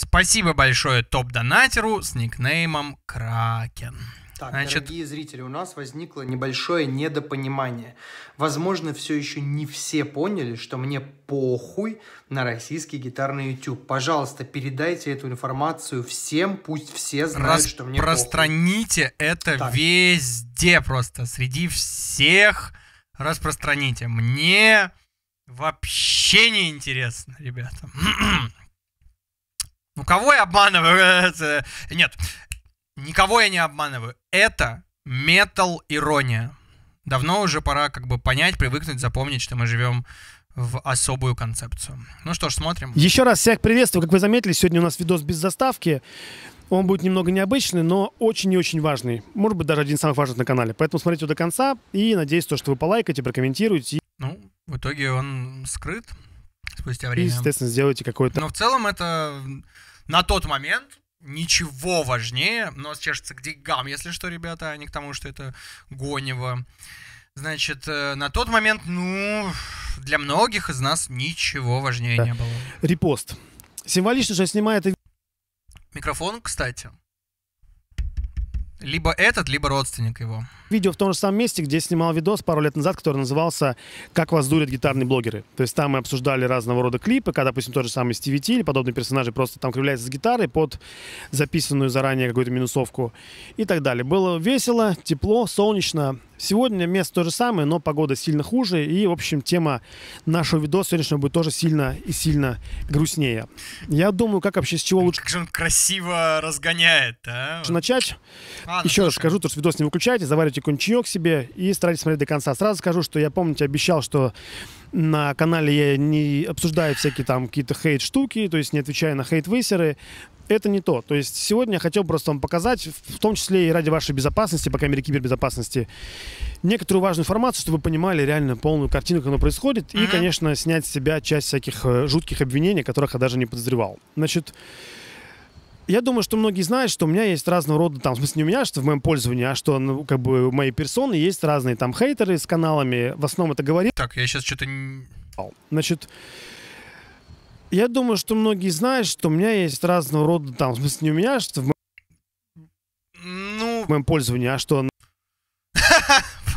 Спасибо большое топ-донатеру с никнеймом Кракен. Так, Значит... дорогие зрители, у нас возникло небольшое недопонимание. Возможно, все еще не все поняли, что мне похуй на российский гитарный YouTube. Пожалуйста, передайте эту информацию всем, пусть все знают, что мне похуй. Распространите это так. везде просто, среди всех распространите. Мне вообще не интересно, ребята. Ну кого я обманываю? Нет, никого я не обманываю. Это метал-ирония. Давно уже пора как бы понять, привыкнуть, запомнить, что мы живем в особую концепцию. Ну что ж, смотрим. Еще раз всех приветствую. Как вы заметили, сегодня у нас видос без заставки. Он будет немного необычный, но очень и очень важный. Может быть, даже один из самых важных на канале. Поэтому смотрите до конца и надеюсь, то, что вы полайкаете, прокомментируете. Ну, в итоге он скрыт спустя время. И, естественно, сделаете какой-то... Но в целом это на тот момент ничего важнее. но ну, чешется к деньгам, если что, ребята, а не к тому, что это гонево. Значит, э, на тот момент, ну, для многих из нас ничего важнее да. не было. Репост. Символично, что снимает... Микрофон, кстати. Либо этот, либо родственник его. Видео в том же самом месте, где я снимал видос пару лет назад, который назывался «Как вас дурят гитарные блогеры». То есть там мы обсуждали разного рода клипы, когда, допустим, тот же самый Стиви Ти или подобные персонажи просто там кривляются с гитарой под записанную заранее какую-то минусовку и так далее. Было весело, тепло, солнечно. Сегодня место то же самое, но погода сильно хуже. И, в общем, тема нашего видоса сегодняшнего будет тоже сильно и сильно грустнее. Я думаю, как вообще, с чего лучше... Как же он красиво разгоняет, а? Начать. Ладно, ну Еще раз скажу, то, что видос не выключайте, заваривайте какой-нибудь себе и старайтесь смотреть до конца. Сразу скажу, что я помните, обещал, что на канале я не обсуждаю всякие там какие-то хейт-штуки, то есть не отвечаю на хейт высеры. Это не то. То есть сегодня я хотел просто вам показать, в том числе и ради вашей безопасности, пока крайней мере, кибербезопасности, некоторую важную информацию, чтобы вы понимали реально полную картину, как оно происходит, mm-hmm. и, конечно, снять с себя часть всяких э, жутких обвинений, которых я даже не подозревал. Значит, я думаю, что многие знают, что у меня есть разного рода, там, в смысле, не у меня, что в моем пользовании, а что, ну, как бы, у моей персоны есть разные там хейтеры с каналами. В основном это говорит. Так, я сейчас что-то... Значит, я думаю, что многие знают, что у меня есть разного рода, там, в смысле, не у меня, а что в моем, ну... в моем пользовании, а что...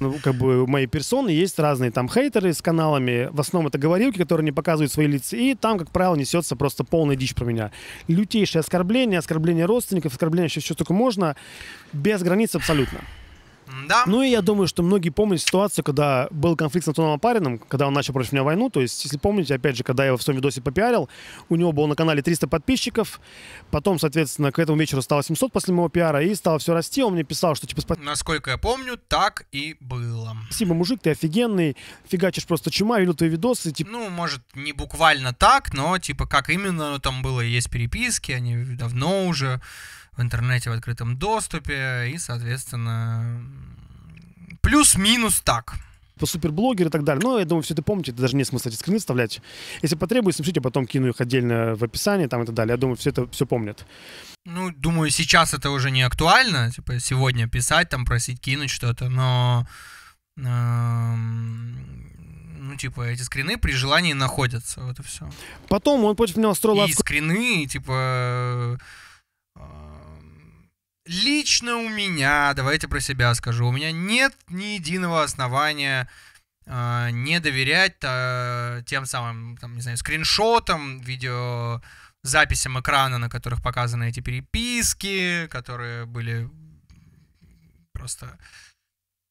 ну, как бы у моей персоны есть разные там хейтеры с каналами. В основном это говорилки, которые не показывают свои лица. И там, как правило, несется просто полная дичь про меня. Лютейшие оскорбления, оскорбления родственников, оскорбления еще все только можно. Без границ абсолютно. Да. Ну и я думаю, что многие помнят ситуацию, когда был конфликт с Антоном Апариным, когда он начал против меня войну. То есть, если помните, опять же, когда я его в своем видосе попиарил, у него было на канале 300 подписчиков. Потом, соответственно, к этому вечеру стало 700 после моего пиара, и стало все расти. Он мне писал, что типа... Спа... Насколько я помню, так и было. Спасибо, мужик, ты офигенный, фигачишь просто чума, видел твои видосы. Типа... Ну, может, не буквально так, но типа как именно там было, есть переписки, они давно уже в интернете в открытом доступе, и, соответственно, плюс-минус так по типа суперблогер и так далее. Но ну, я думаю, все это помните, это даже нет смысла эти скрины вставлять. Если потребуется, напишите, потом кину их отдельно в описании там и так далее. Я думаю, все это все помнят. Ну, думаю, сейчас это уже не актуально, типа сегодня писать, там просить кинуть что-то, но эм, ну, типа, эти скрины при желании находятся, вот и все. Потом он против меня устроил... И скрины, типа, э, лично у меня, давайте про себя скажу, у меня нет ни единого основания э, не доверять э, тем самым, там, не знаю, скриншотам, видеозаписям экрана, на которых показаны эти переписки, которые были просто...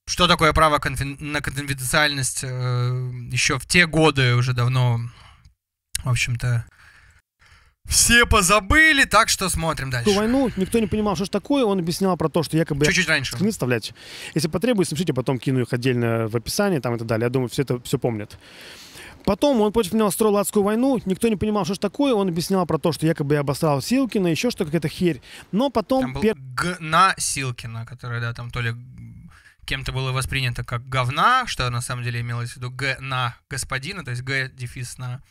Что такое право конфи... на конфиденциальность э, еще в те годы уже давно, в общем-то, все позабыли, так что смотрим дальше. Ту войну никто не понимал, что ж такое. Он объяснял про то, что якобы... Чуть-чуть раньше. Скрин вставлять. Если потребуется, напишите, потом кину их отдельно в описании там и так далее. Я думаю, все это все помнят. Потом он против меня строил адскую войну, никто не понимал, что ж такое, он объяснял про то, что якобы я обосрал Силкина, еще что какая-то херь. Но потом... Там был пер... гна Силкина, который, да, там то ли кем-то было воспринято как говна, что на самом деле имелось в виду г на господина, то есть г дефис на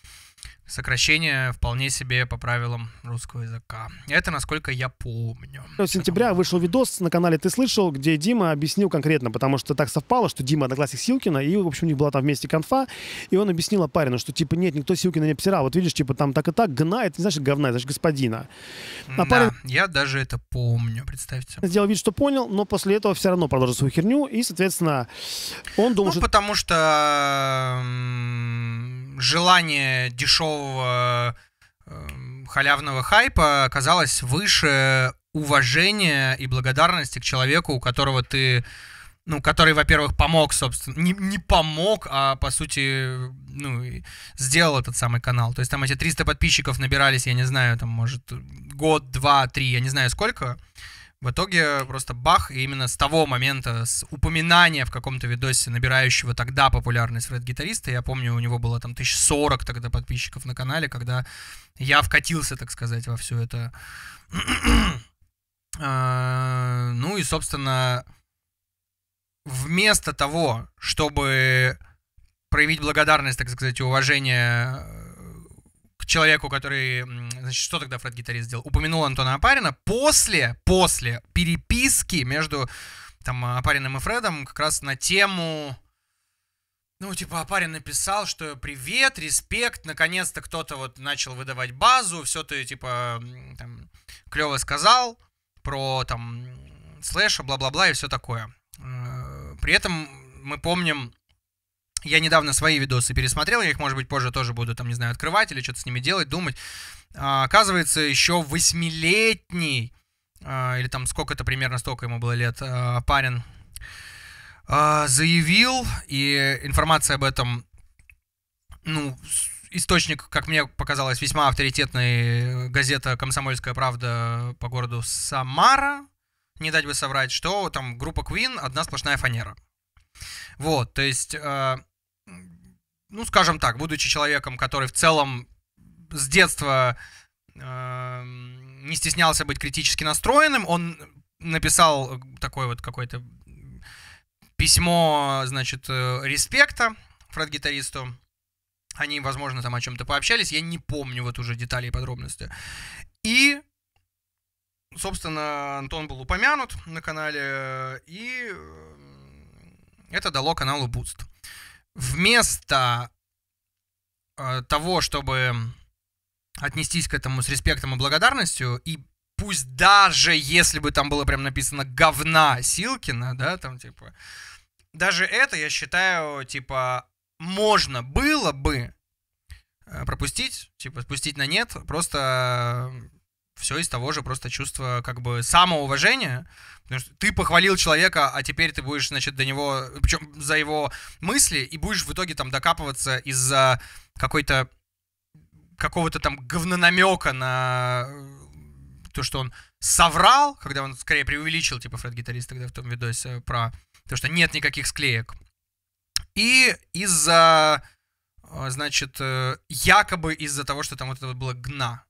сокращение вполне себе по правилам русского языка. Это насколько я помню. В ну, сентября вышел видос на канале «Ты слышал», где Дима объяснил конкретно, потому что так совпало, что Дима одноклассник Силкина, и, в общем, у них была там вместе конфа, и он объяснил парню, что, типа, нет, никто Силкина не обсирал. Вот видишь, типа, там так и так, гна, это не значит говна, это значит господина. А да, парень... я даже это помню, представьте. Сделал вид, что понял, но после этого все равно продолжил свою херню, и, соответственно, он должен... Ну, потому что желание дешевого э, халявного хайпа оказалось выше уважения и благодарности к человеку, у которого ты, ну, который, во-первых, помог, собственно, не, не помог, а, по сути, ну, сделал этот самый канал. То есть там эти 300 подписчиков набирались, я не знаю, там, может, год, два, три, я не знаю сколько. В итоге просто бах, и именно с того момента, с упоминания в каком-то видосе, набирающего тогда популярность фред-гитариста, я помню, у него было там 1040 тогда подписчиков на канале, когда я вкатился, так сказать, во все это. А, ну и, собственно, вместо того, чтобы проявить благодарность, так сказать, и уважение человеку, который, значит, что тогда Фред гитарист сделал? Упомянул Антона Апарина после, после переписки между там Апарином и Фредом как раз на тему... Ну, типа, Апарин написал, что привет, респект, наконец-то кто-то вот начал выдавать базу, все ты, типа, там, клево сказал про, там, слэша, бла-бла-бла и все такое. Э, при этом мы помним я недавно свои видосы пересмотрел, я их, может быть, позже тоже буду, там, не знаю, открывать или что-то с ними делать, думать. А, оказывается, еще восьмилетний, а, или там сколько-то примерно, столько ему было лет, а, парень а, заявил, и информация об этом, ну, источник, как мне показалось, весьма авторитетный, э, газета «Комсомольская правда» по городу Самара, не дать бы соврать, что там группа Queen одна сплошная фанера. Вот, то есть, э, ну, скажем так, будучи человеком, который в целом с детства э, не стеснялся быть критически настроенным, он написал такое вот какое-то письмо, значит, э, респекта фред-гитаристу. Они, возможно, там о чем-то пообщались, я не помню вот уже детали и подробности. И, собственно, Антон был упомянут на канале, э, и это дало каналу boost. Вместо э, того, чтобы отнестись к этому с респектом и благодарностью, и пусть даже если бы там было прям написано говна Силкина, да, там типа, даже это, я считаю, типа, можно было бы э, пропустить, типа, спустить на нет, просто все из того же просто чувства как бы самоуважения. Потому что ты похвалил человека, а теперь ты будешь, значит, до него, причем за его мысли, и будешь в итоге там докапываться из-за какой-то какого-то там говнонамека на э, то, что он соврал, когда он скорее преувеличил, типа Фред-гитарист тогда в том видосе э, про то, что нет никаких склеек. И из-за, э, значит, якобы из-за того, что там вот это было гна.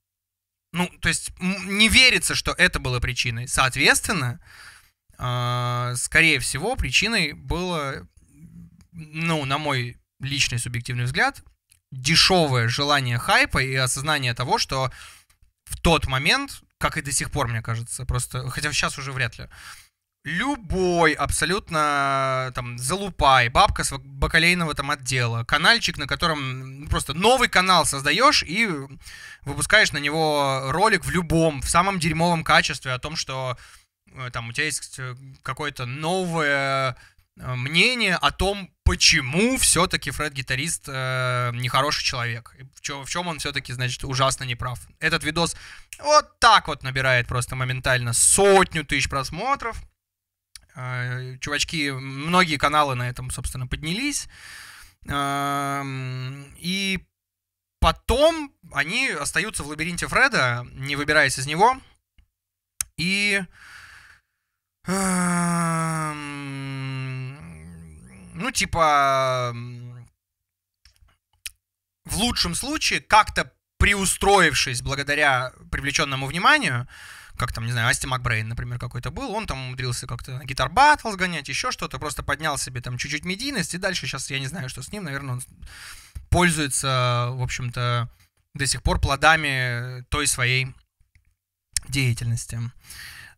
Ну, то есть не верится, что это было причиной. Соответственно, а, скорее всего, причиной было, ну, на мой личный субъективный взгляд, дешевое желание хайпа и осознание того, что в тот момент, как и до сих пор, мне кажется, просто, хотя сейчас уже вряд ли, любой абсолютно там залупай, бабка с бакалейного там отдела, каналчик на котором просто новый канал создаешь и выпускаешь на него ролик в любом, в самом дерьмовом качестве о том, что э, там у тебя есть э, какое-то новое э, мнение о том, почему все-таки Фред-гитарист э, нехороший человек. В чем, в чем он все-таки, значит, ужасно неправ. Этот видос вот так вот набирает просто моментально сотню тысяч просмотров. Э, чувачки, многие каналы на этом, собственно, поднялись. Эм, и потом они остаются в лабиринте Фреда, не выбираясь из него. И... Эм, ну, типа... Эм, в лучшем случае, как-то приустроившись благодаря привлеченному вниманию, э, как там, не знаю, Асти Макбрейн, например, какой-то был, он там умудрился как-то на гитар батл сгонять, еще что-то, просто поднял себе там чуть-чуть медийность, и дальше сейчас я не знаю, что с ним, наверное, он пользуется, в общем-то, до сих пор плодами той своей деятельности.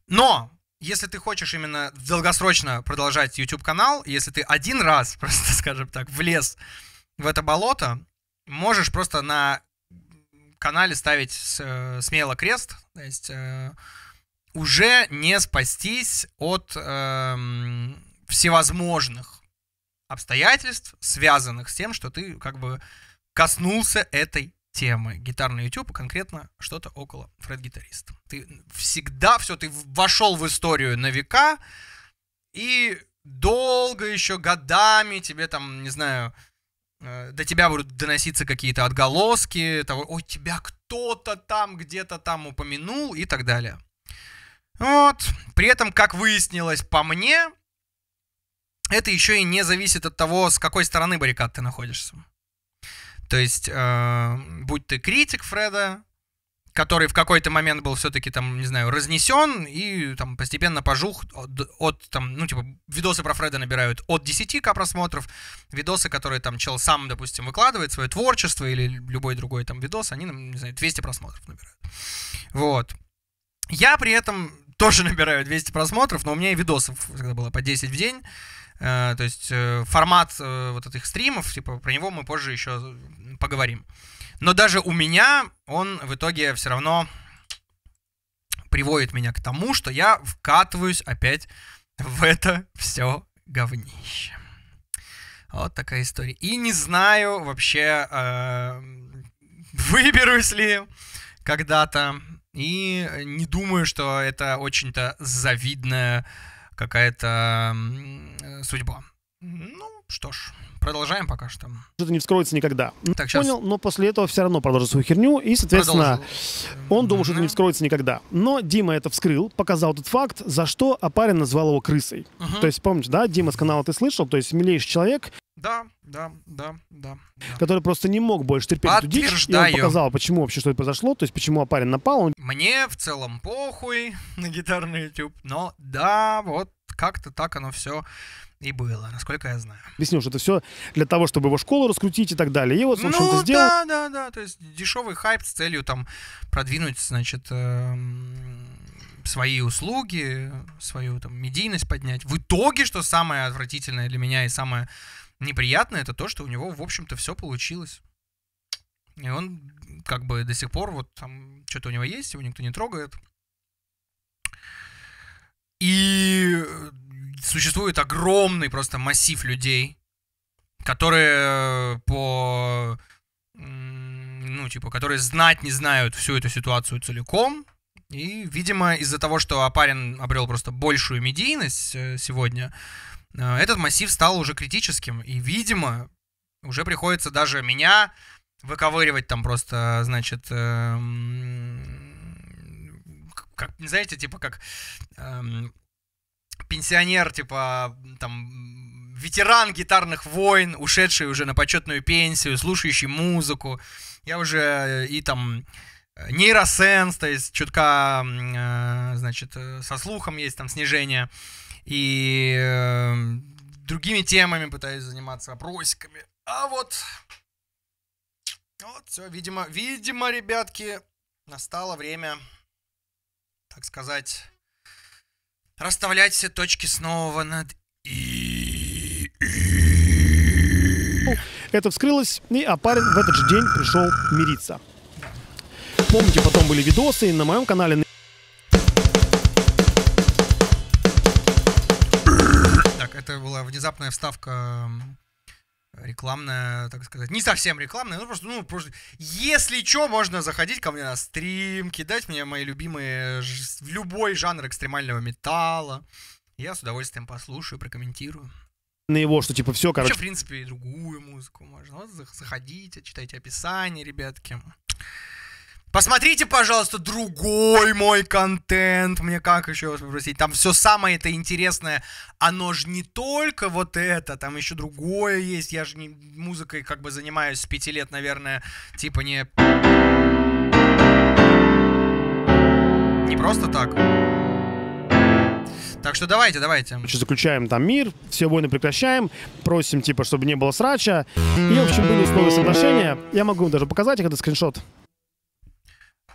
Но если ты хочешь именно долгосрочно продолжать YouTube канал, если ты один раз, просто скажем так, влез в это болото, можешь просто на канале ставить э, смело крест, то есть э, уже не спастись от эм, всевозможных обстоятельств, связанных с тем, что ты как бы коснулся этой темы гитарный YouTube, конкретно что-то около фред-гитариста. Ты всегда все, ты вошел в историю на века, и долго еще, годами тебе там, не знаю, Э, до тебя будут доноситься какие-то отголоски того, ой, тебя кто-то там где-то там упомянул и так далее. Вот. При этом, как выяснилось по мне, это еще и не зависит от того, с какой стороны баррикад ты находишься. То есть, э, будь ты критик Фреда, который в какой-то момент был все-таки там, не знаю, разнесен и там постепенно пожух от, от там, ну типа, видосы про Фреда набирают от 10к просмотров, видосы, которые там чел сам, допустим, выкладывает, свое творчество или любой другой там видос, они, ну, не знаю, 200 просмотров набирают. Вот. Я при этом тоже набираю 200 просмотров, но у меня и видосов тогда было по 10 в день. Э, то есть э, формат э, вот этих стримов, типа, про него мы позже еще поговорим. Но даже у меня он в итоге все равно приводит меня к тому, что я вкатываюсь опять в это все говнище. Вот такая история. И не знаю вообще, э, выберусь ли когда-то. И не думаю, что это очень-то завидная какая-то судьба. Ну, что ж, продолжаем пока что. Это не вскроется никогда. Ну, так, сейчас. Понял, но после этого все равно продолжит свою херню, и, соответственно, Продолжил. он думал, что это не вскроется никогда. Но Дима это вскрыл, показал этот факт, за что Апарин назвал его крысой. Угу. То есть, помнишь, да, Дима с канала ты слышал, то есть милейший человек. Да, да, да, да. Который просто не мог больше терпеть эту дичь, и он показал, почему вообще что то произошло, то есть почему Апарин напал. Он... Мне в целом похуй на гитарный YouTube, но да, вот как-то так оно все и было, насколько я знаю. Объясню, что это все для того, чтобы его школу раскрутить и так далее. И вот, в общем, ну, да, сделал. да, да, да. То есть дешевый хайп с целью там продвинуть, значит, эм, свои услуги, свою там медийность поднять. В итоге, что самое отвратительное для меня и самое неприятное, это то, что у него, в общем-то, все получилось. И он как бы до сих пор вот там что-то у него есть, его никто не трогает. И э, существует огромный просто массив людей, которые э, по ну, типа, которые знать не знают всю эту ситуацию целиком. И, видимо, из-за того, что Апарин обрел просто большую медийность э, сегодня, этот массив стал уже критическим. И, видимо, уже приходится даже меня выковыривать там просто, значит, эм, как, не знаете, типа как эм, пенсионер, типа там ветеран гитарных войн, ушедший уже на почетную пенсию, слушающий музыку. Я уже э, и там э, нейросенс, то есть чутка, э, значит, э, со слухом есть там снижение. И э, другими темами пытаюсь заниматься, опросиками А вот... Вот, все, видимо, видимо, ребятки, настало время так сказать, расставлять все точки снова над «и». Это вскрылось, и, а парень в этот же день пришел мириться. Помните, потом были видосы на моем канале Так, это была внезапная вставка рекламная, так сказать, не совсем рекламная, ну просто, ну просто, если что, можно заходить ко мне на стрим, кидать мне мои любимые, в любой жанр экстремального металла. Я с удовольствием послушаю, прокомментирую. На его, что типа все, короче. Вообще, в принципе, и другую музыку можно. Вот заходите, читайте описание, ребятки. Посмотрите, пожалуйста, другой мой контент. Мне как еще вас попросить? Там все самое это интересное. Оно же не только вот это, там еще другое есть. Я же не музыкой как бы занимаюсь с пяти лет, наверное, типа не... Не просто так. Так что давайте, давайте. Значит, заключаем там мир, все войны прекращаем, просим, типа, чтобы не было срача. И, в общем, были условия соглашения. Я могу даже показать их, это скриншот.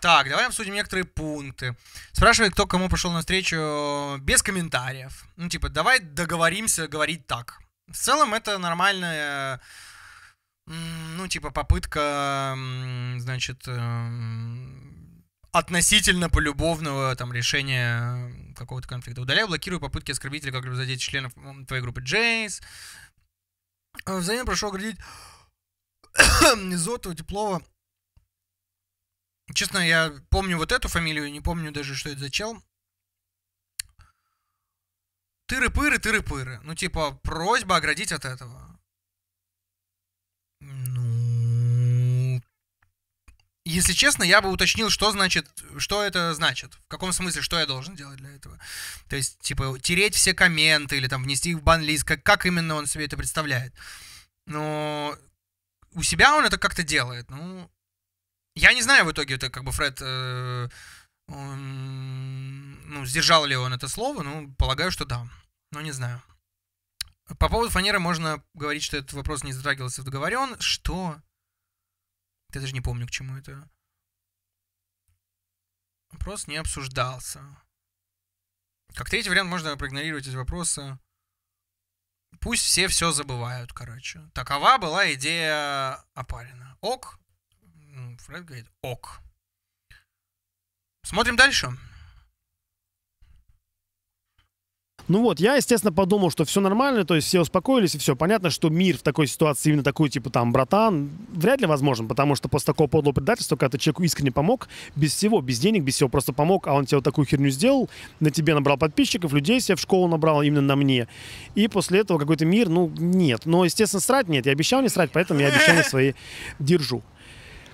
Так, давай обсудим некоторые пункты. Спрашивает, кто кому пошел на встречу без комментариев. Ну, типа, давай договоримся говорить так. В целом это нормальная, ну, типа, попытка, значит, эм, относительно полюбовного там решения какого-то конфликта. Удаляю, блокирую попытки оскорбителя как-либо задеть членов твоей группы Джейс. Э, взаимно прошу оградить Зотова, Теплова Честно, я помню вот эту фамилию, не помню даже, что это за чел. Тыры-пыры, тыры-пыры. Ну, типа, просьба оградить от этого. Ну... Если честно, я бы уточнил, что значит, что это значит. В каком смысле, что я должен делать для этого. То есть, типа, тереть все комменты или там внести их в бан-лист. Как, как именно он себе это представляет. Но у себя он это как-то делает. Ну, я не знаю в итоге, это как бы Фред... Э, он, ну, сдержал ли он это слово, ну, полагаю, что да. Но не знаю. По поводу фанеры можно говорить, что этот вопрос не затрагивался в договорен. Что? Я даже не помню, к чему это. Вопрос не обсуждался. Как третий вариант, можно проигнорировать эти вопросы. Пусть все все забывают, короче. Такова была идея опарина. Ок, Фред говорит, ок. Смотрим дальше. Ну вот, я, естественно, подумал, что все нормально, то есть все успокоились, и все. Понятно, что мир в такой ситуации, именно такой, типа, там, братан, вряд ли возможен, потому что после такого подлого предательства, когда ты человеку искренне помог, без всего, без денег, без всего, просто помог, а он тебе вот такую херню сделал, на тебе набрал подписчиков, людей себе в школу набрал, именно на мне. И после этого какой-то мир, ну, нет. Но, естественно, срать нет. Я обещал не срать, поэтому я обещание свои держу.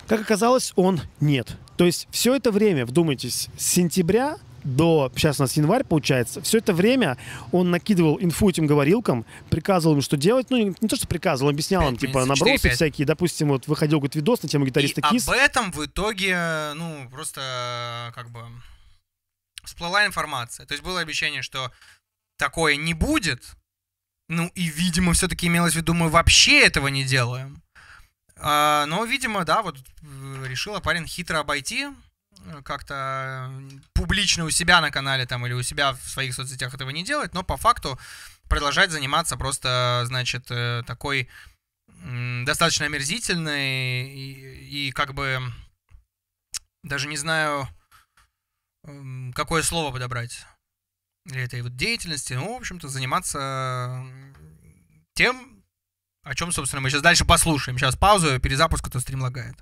Как оказалось, он нет. То есть все это время, вдумайтесь, с сентября до, сейчас у нас январь получается, все это время он накидывал инфу этим говорилкам, приказывал им, что делать, ну, не, не то, что приказывал, он объяснял 5, им, типа, 4, набросы 5. всякие, допустим, вот выходил какой-то видос на тему гитариста И Кис. об этом в итоге, ну, просто, как бы, всплыла информация. То есть было обещание, что такое не будет, ну, и, видимо, все-таки имелось в виду, мы вообще этого не делаем. А, но, видимо, да, вот э, решила парень хитро обойти, э, как-то э, публично у себя на канале там или у себя в своих соцсетях этого не делать, но по факту продолжать заниматься просто, значит, такой достаточно омерзительной и, и как бы даже не знаю, какое слово подобрать для этой вот деятельности, ну, в общем-то, заниматься тем, о чем, собственно, мы сейчас дальше послушаем. Сейчас паузу, перезапуск, а то стрим лагает.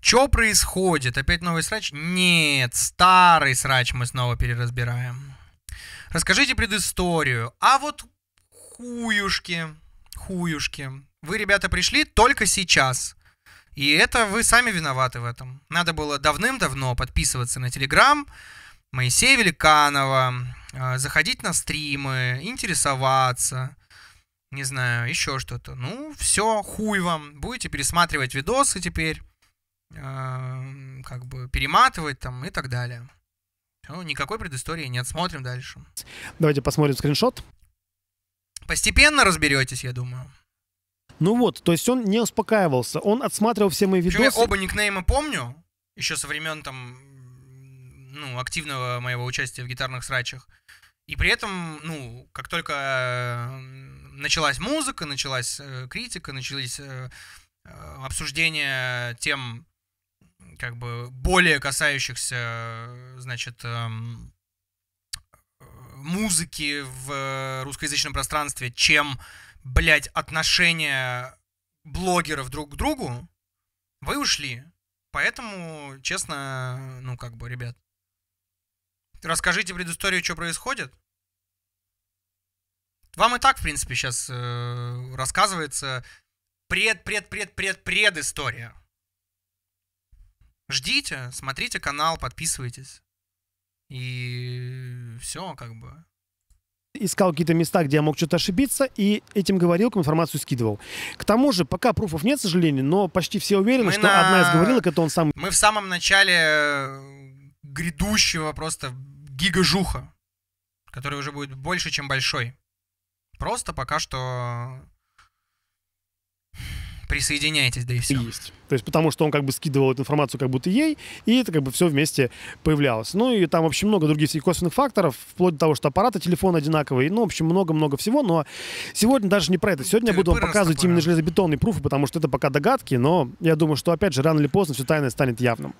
Что происходит? Опять новый срач? Нет, старый срач мы снова переразбираем. Расскажите предысторию. А вот хуюшки, хуюшки. Вы, ребята, пришли только сейчас. И это вы сами виноваты в этом. Надо было давным-давно подписываться на Телеграм Моисея Великанова, а, заходить на стримы, интересоваться не знаю, еще что-то. Ну, все, хуй вам. Будете пересматривать видосы теперь, э, как бы перематывать там и так далее. Ну, никакой предыстории нет. Смотрим дальше. Давайте посмотрим скриншот. Постепенно разберетесь, я думаю. Ну вот, то есть он не успокаивался, он отсматривал все мои видосы. я оба никнейма помню, еще со времен там, ну, активного моего участия в гитарных срачах. И при этом, ну, как только началась музыка, началась э, критика, начались э, э, обсуждения тем, как бы более касающихся, значит, эм, э, музыки в русскоязычном пространстве, чем, блядь, отношения блогеров друг к другу, вы ушли. Поэтому, честно, ну как бы, ребят, расскажите предысторию, что происходит. Вам и так, в принципе, сейчас э, рассказывается пред-пред-пред-пред-предыстория. Ждите, смотрите канал, подписывайтесь. И все, как бы искал какие-то места, где я мог что-то ошибиться, и этим говорилкам информацию скидывал. К тому же, пока пруфов нет, к сожалению, но почти все уверены, Мы что на... одна из говорилок это он сам. Мы в самом начале э, грядущего просто гигажуха, который уже будет больше, чем большой. Просто пока что присоединяйтесь, да и все. Есть. То есть потому что он как бы скидывал эту информацию как будто ей, и это как бы все вместе появлялось. Ну и там вообще много других косвенных факторов, вплоть до того, что аппараты телефон одинаковые, ну, в общем, много-много всего, но сегодня даже не про это. Сегодня я буду вам показывать именно железобетонные пруфы, потому что это пока догадки, но я думаю, что, опять же, рано или поздно все тайное станет явным.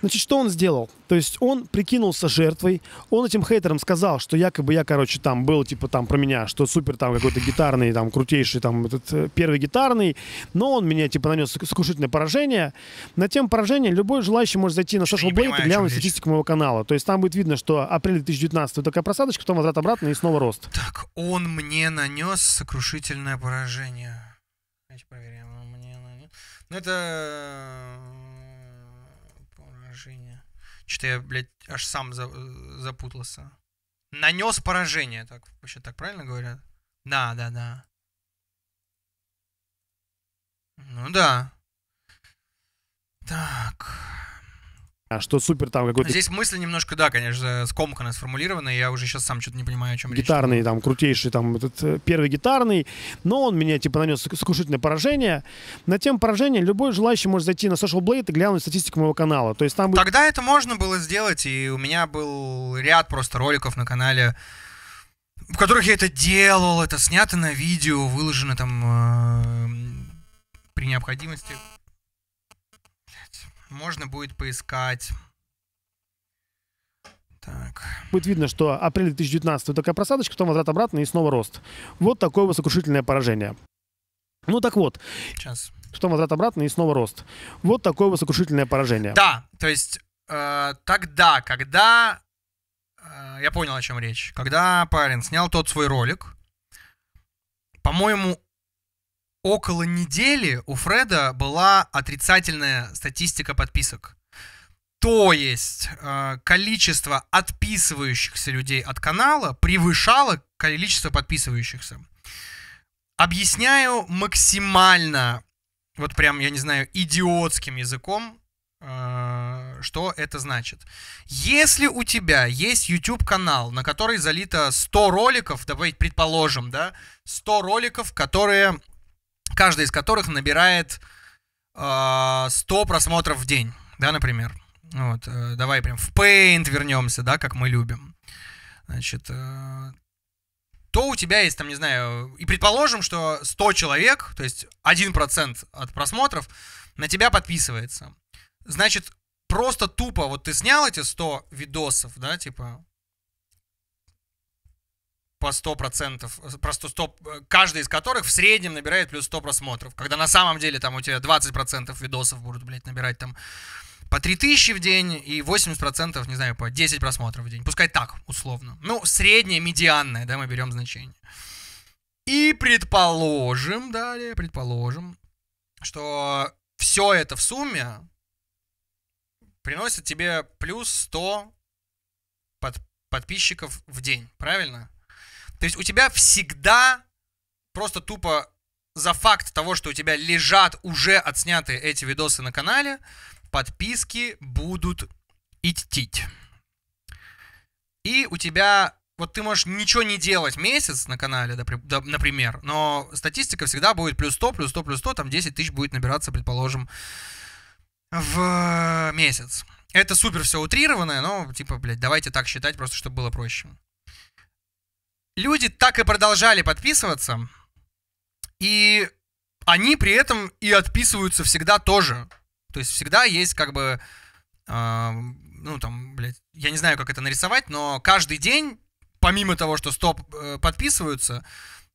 Значит, что он сделал? То есть он прикинулся жертвой, он этим хейтерам сказал, что якобы я, короче, там был, типа, там про меня, что супер там какой-то гитарный, там, крутейший, там, этот э, первый гитарный, но он меня, типа, нанес сокрушительное поражение поражения. На тему поражения любой желающий может зайти на Social Blade и глянуть статистику моего канала. То есть там будет видно, что апрель 2019 такая просадочка, потом возврат обратно и снова рост. Так, он мне нанес сокрушительное поражение. Давайте проверим. Он мне нанес... Ну это... Э, поражение. Что-то я, блядь, аж сам за... Э, запутался. Нанес поражение. Так, вообще так правильно говорят? Да, да, да. Ну да. Так. А что супер там какой-то... Здесь мысли немножко, да, конечно, скомканно сформулированы, я уже сейчас сам что-то не понимаю, о чем гитарный, речь. Гитарный там, крутейший там, этот э, первый гитарный, но он меня типа нанес сокрушительное поражение. На тему поражения любой желающий может зайти на Social Blade и глянуть статистику моего канала. То есть там... Тогда это можно было сделать, и у меня был ряд просто роликов на канале, в которых я это делал, это снято на видео, выложено там э, при необходимости можно будет поискать. Так. Будет видно, что апрель 2019 такая просадочка, потом возврат обратно и снова рост. Вот такое вот поражение. Ну так вот. Сейчас. Потом возврат обратно и снова рост. Вот такое вот поражение. Да, то есть э, тогда, когда... Э, я понял, о чем речь. Когда парень снял тот свой ролик, по-моему, около недели у Фреда была отрицательная статистика подписок. То есть э, количество отписывающихся людей от канала превышало количество подписывающихся. Объясняю максимально, вот прям, я не знаю, идиотским языком, э, что это значит. Если у тебя есть YouTube-канал, на который залито 100 роликов, давайте предположим, да, 100 роликов, которые каждая из которых набирает 100 а, просмотров в день, да, например. Вот, э, давай прям в Paint вернемся, да, как мы любим. Значит, э, то у тебя есть, там, не знаю, и предположим, что 100 человек, то есть 1% от просмотров, на тебя подписывается. Значит, просто тупо, вот ты снял эти 100 видосов, да, типа, по 100%, э, просто 100, э, каждый из которых в среднем набирает плюс 100 просмотров, когда на самом деле там у тебя 20% видосов будут, блядь, набирать там по 3000 в день и 80%, не знаю, по 10 просмотров в день. Пускай так, условно. Ну, среднее, медианное, да, мы берем значение. И предположим, далее, предположим, что все это в сумме приносит тебе плюс 100 под подписчиков в день, правильно? То есть у тебя всегда просто тупо за факт того, что у тебя лежат уже отснятые эти видосы на канале, подписки будут идти. И у тебя вот ты можешь ничего не делать месяц на канале, например, но статистика всегда будет плюс 100, плюс 100, плюс 100, там 10 тысяч будет набираться, предположим, в э, месяц. Это супер все утрированное, но типа, блядь, давайте так считать, просто чтобы было проще люди так и продолжали подписываться, и они при этом и отписываются всегда тоже. То есть всегда есть как бы, э, ну там, блядь, я не знаю, как это нарисовать, но каждый день, помимо того, что стоп э, подписываются,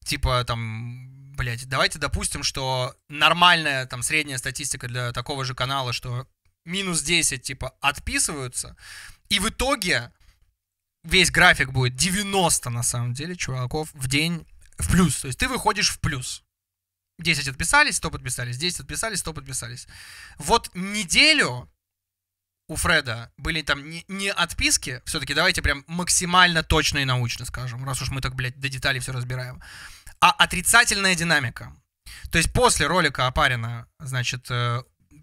типа там, блядь, давайте допустим, что нормальная там средняя статистика для такого же канала, что минус 10, типа, отписываются, и в итоге весь график будет 90 на самом деле чуваков в день в плюс. То есть ты выходишь в плюс. 10 отписались, 100 подписались, 10 отписались, 100 подписались. Вот неделю у Фреда были там не, не отписки, все-таки давайте прям максимально точно и научно скажем, раз уж мы так, блядь, до деталей все разбираем, а отрицательная динамика. То есть после ролика Апарина, значит, э,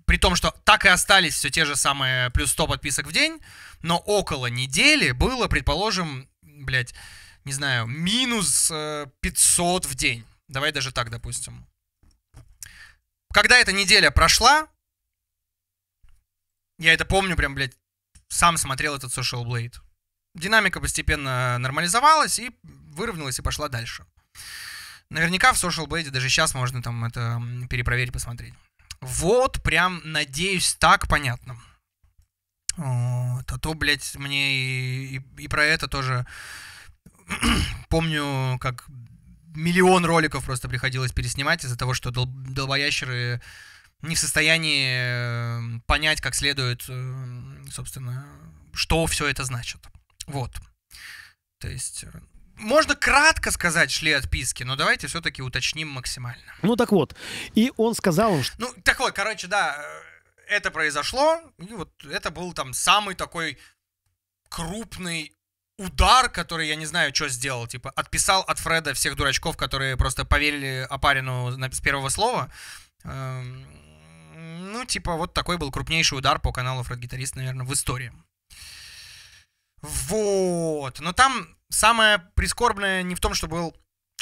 при том, что так и остались все те же самые плюс 100 подписок в день, но около недели было, предположим, блядь, не знаю, минус 500 э, в день. Давай даже так, допустим. Когда эта неделя прошла, я это помню прям, блядь, сам смотрел этот Social Blade. Динамика постепенно нормализовалась и выровнялась и пошла дальше. Наверняка в Social Blade даже сейчас можно там это перепроверить, посмотреть. Вот, прям, надеюсь, так понятно. Вот, а то, блядь, мне и, и, и про это тоже помню, как миллион роликов просто приходилось переснимать из-за того, что дол долбоящеры не в состоянии э, понять как следует, э, собственно, что все это значит. Вот. То есть э, можно кратко сказать, шли отписки, но давайте все-таки уточним максимально. Ну так вот, и он сказал... Что... Ну так вот, короче, да, э, это произошло, и вот это был там самый такой крупный удар, который, я не знаю, что сделал, типа, отписал от Фреда всех дурачков, которые просто поверили опарину с первого слова. Эм, ну, типа, вот такой был крупнейший удар по каналу Фред Гитарист, наверное, в истории. Вот. Но там самое прискорбное не в том, что был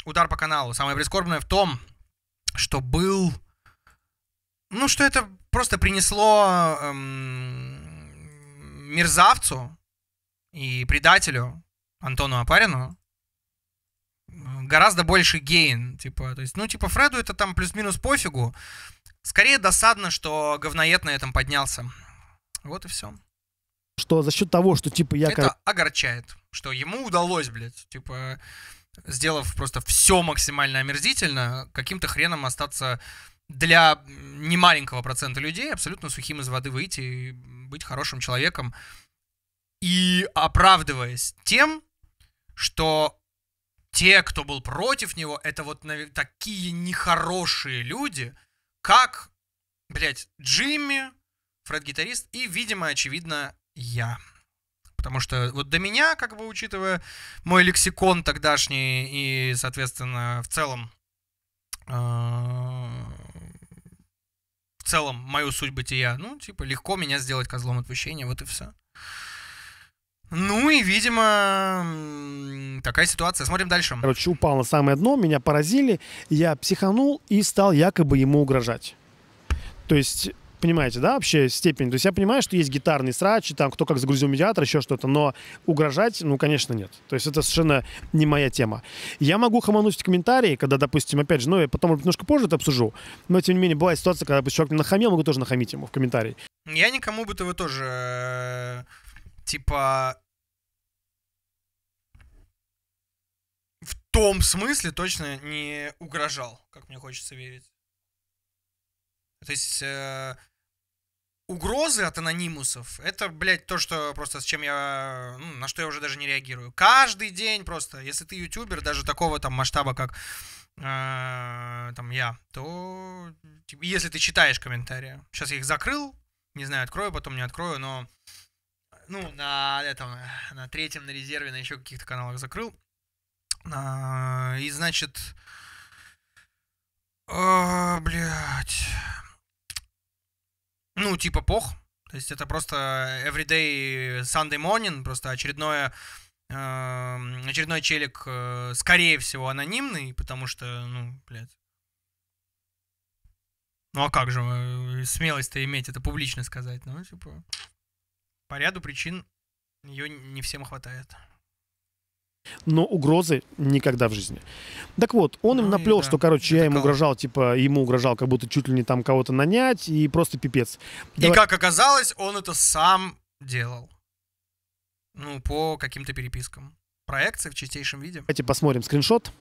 удар по каналу. Самое прискорбное в том, что был... Ну, что это просто принесло эм, мерзавцу и предателю Антону Апарину э, гораздо больше гейн. Типа, то есть, ну, типа, Фреду это там плюс-минус пофигу. Скорее досадно, что говноед на этом поднялся. Вот и все что за счет того, что типа я... Это как... огорчает, что ему удалось, блядь, типа, сделав просто все максимально омерзительно, каким-то хреном остаться для немаленького процента людей абсолютно сухим из воды выйти и быть хорошим человеком. И оправдываясь тем, что те, кто был против него, это вот такие нехорошие люди, как, блядь, Джимми, Фред-гитарист и, видимо, очевидно, я. Потому что вот до меня, как бы учитывая мой лексикон тогдашний и, соответственно, в целом э, в целом мою суть бытия, ну, типа, легко меня сделать козлом отпущения, вот и все. Ну и, видимо, такая ситуация. Смотрим дальше. Короче, упал на самое дно, меня поразили, я психанул и стал якобы ему угрожать. То есть Понимаете, да, вообще степень? То есть я понимаю, что есть гитарные срач, там кто как загрузил медиатор, еще что-то, но угрожать, ну, конечно, нет. То есть это совершенно не моя тема. Я могу хамануть в комментарии, когда, допустим, опять же, ну, я потом немножко позже это обсужу, но, тем не менее, была ситуация, когда допустим, человек нахамил, могу тоже нахамить ему в комментарии. Я никому бы того тоже, э, типа, в том смысле точно не угрожал, как мне хочется верить. То есть э, угрозы от анонимусов, это, блядь, то, что просто с чем я, ну, на что я уже даже не реагирую. Каждый день просто, если ты ютубер, даже такого там масштаба, как э, там я, то типа, если ты читаешь комментарии, сейчас я их закрыл, не знаю, открою, потом не открою, но ну, на этом, на третьем, на резерве, на еще каких-то каналах закрыл. А, и, значит, а, блядь, ну, типа пох. То есть это просто everyday Sunday morning, просто очередное эм, очередной челик, э, скорее всего, анонимный, потому что, ну, блядь. Ну а как же э, смелость-то иметь это публично сказать? Ну, типа, по ряду причин ее не всем хватает но угрозы никогда в жизни. Так вот, он ну, им наплел, да. что, короче, Это я ему угрожал, типа, ему угрожал, как будто чуть ли не там кого-то нанять, и просто пипец. Давай. И как оказалось, он это сам делал. Ну, по каким-то перепискам. Проекции в чистейшем виде. Давайте посмотрим скриншот.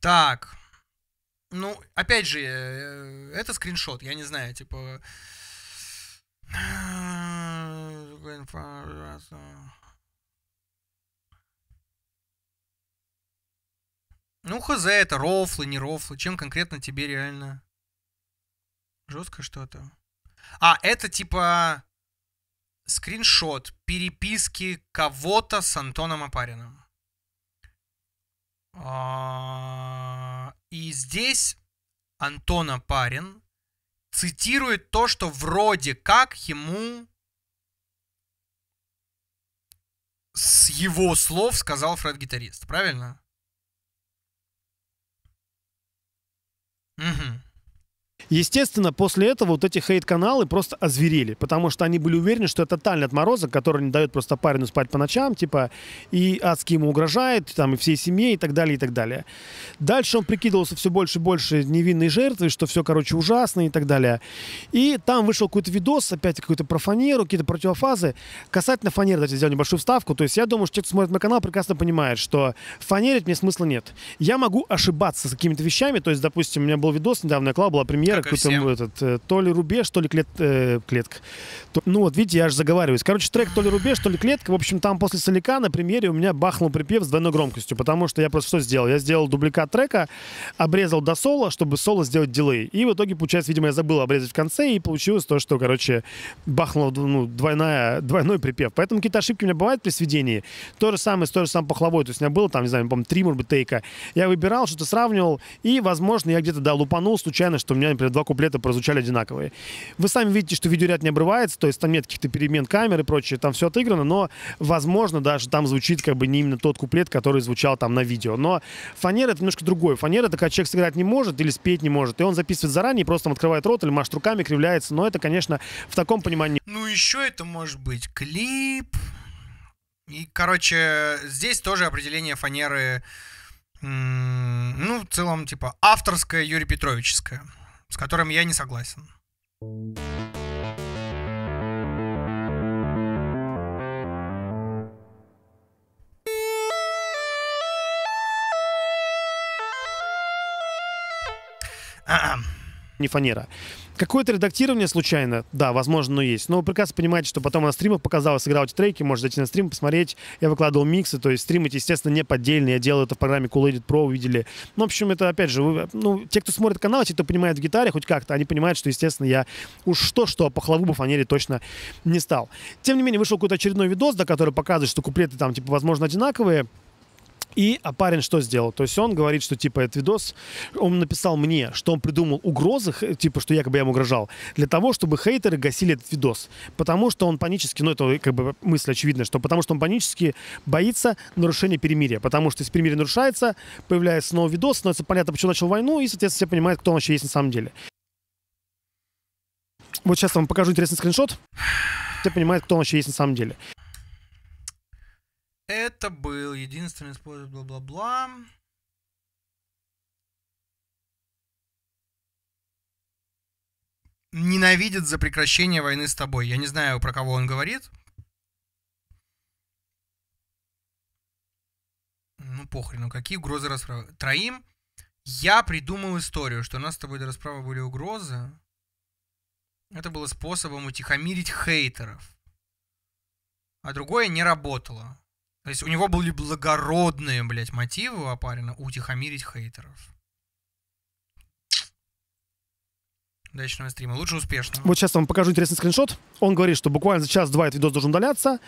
Так. Ну, опять же, э, э, это скриншот, я не знаю, типа been found Ну, хз, это рофлы, не рофлы. Чем конкретно тебе реально? Жестко что-то. А, это типа скриншот переписки кого-то с Антоном Апариным. А, и здесь Антон Апарин цитирует то, что вроде как ему с его слов сказал Фред-гитарист, правильно? Угу. Естественно, после этого вот эти хейт-каналы просто озверели, потому что они были уверены, что это тотальный отморозок, который не дает просто парню спать по ночам, типа, и адски ему угрожает, там, и всей семье, и так далее, и так далее. Дальше он прикидывался все больше и больше невинной жертвой, что все, короче, ужасно и так далее. И там вышел какой-то видос, опять какой то про фанеру, какие-то противофазы. Касательно фанеры, давайте сделаем небольшую вставку. То есть я думаю, что те, кто смотрит мой канал, прекрасно понимают, что фанерить мне смысла нет. Я могу ошибаться с какими-то вещами. То есть, допустим, у меня был видос недавно, я клал, была премьера, какой-то этот, э, то ли рубеж, то ли клет, э, клетка. То, ну вот, видите, я аж заговариваюсь. Короче, трек то ли рубеж, то ли клетка. В общем, там после Солика на примере у меня бахнул припев с двойной громкостью, потому что я просто что сделал? Я сделал дубликат трека, обрезал до соло, чтобы соло сделать дилей. И в итоге, получается, видимо, я забыл обрезать в конце, и получилось то, что, короче, бахнул ну, двойная, двойной припев. Поэтому какие-то ошибки у меня бывают при сведении. То же самое с той же самой похловой. То есть у меня было там, не знаю, помню, три, может быть, тейка. Я выбирал, что-то сравнивал, и, возможно, я где-то, да, лупанул случайно, что у меня, например, два куплета прозвучали одинаковые. Вы сами видите, что видеоряд не обрывается, то есть там нет каких-то перемен камер и прочее, там все отыграно, но, возможно, даже там звучит как бы не именно тот куплет, который звучал там на видео. Но фанера это немножко другое. Фанера это когда человек сыграть не может или спеть не может, и он записывает заранее, просто он открывает рот или машет руками, кривляется, но это, конечно, в таком понимании. Ну, еще это может быть клип, и, короче, здесь тоже определение фанеры, ну, в целом, типа, авторская Юрий Петровическое с которым я не согласен. Не фанера. Какое-то редактирование случайно, да, возможно, но есть. Но вы, прекрасно понимаете, что потом на стримах показалось, сыграл эти треки, можете зайти на стрим, посмотреть. Я выкладывал миксы, то есть стримы, естественно, не поддельные. Я делал это в программе Cool Edit Pro, увидели. Ну, в общем, это, опять же, вы, ну, те, кто смотрит канал, те, кто понимает в гитаре хоть как-то, они понимают, что, естественно, я уж что-что, по пахлаву по фанере точно не стал. Тем не менее, вышел какой-то очередной видос, да, который показывает, что куплеты там, типа, возможно, одинаковые. И а парень что сделал? То есть он говорит, что типа этот видос, он написал мне, что он придумал угрозы, типа, что якобы я ему угрожал, для того, чтобы хейтеры гасили этот видос. Потому что он панически, ну это как бы мысль очевидная, что потому что он панически боится нарушения перемирия. Потому что если перемирие нарушается, появляется новый видос, становится понятно, почему начал войну, и, соответственно, все понимают, кто он вообще есть на самом деле. Вот сейчас я вам покажу интересный скриншот. Все понимают, кто он вообще есть на самом деле. Это был единственный способ бла-бла-бла. Ненавидит за прекращение войны с тобой. Я не знаю, про кого он говорит. Ну, похрен, ну какие угрозы расправы? Троим? Я придумал историю, что у нас с тобой до расправы были угрозы. Это было способом утихомирить хейтеров. А другое не работало. То есть у него были благородные, блядь, мотивы у Апарина утихомирить хейтеров. Удачного стрима. Лучше успешно. Вот сейчас я вам покажу интересный скриншот. Он говорит, что буквально за час-два этот видос должен удаляться.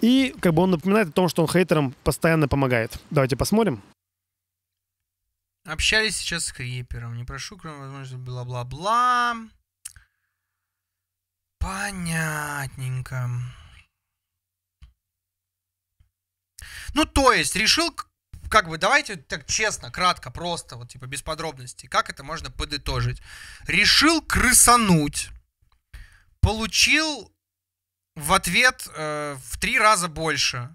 И как бы он напоминает о том, что он хейтерам постоянно помогает. Давайте посмотрим. Общались сейчас с Крипером. Не прошу, кроме возможности, бла-бла-бла. Понятненько. Ну, то есть, решил, как бы, давайте так честно, кратко, просто, вот, типа, без подробностей, как это можно подытожить. Решил крысануть, получил в ответ э, в три раза больше,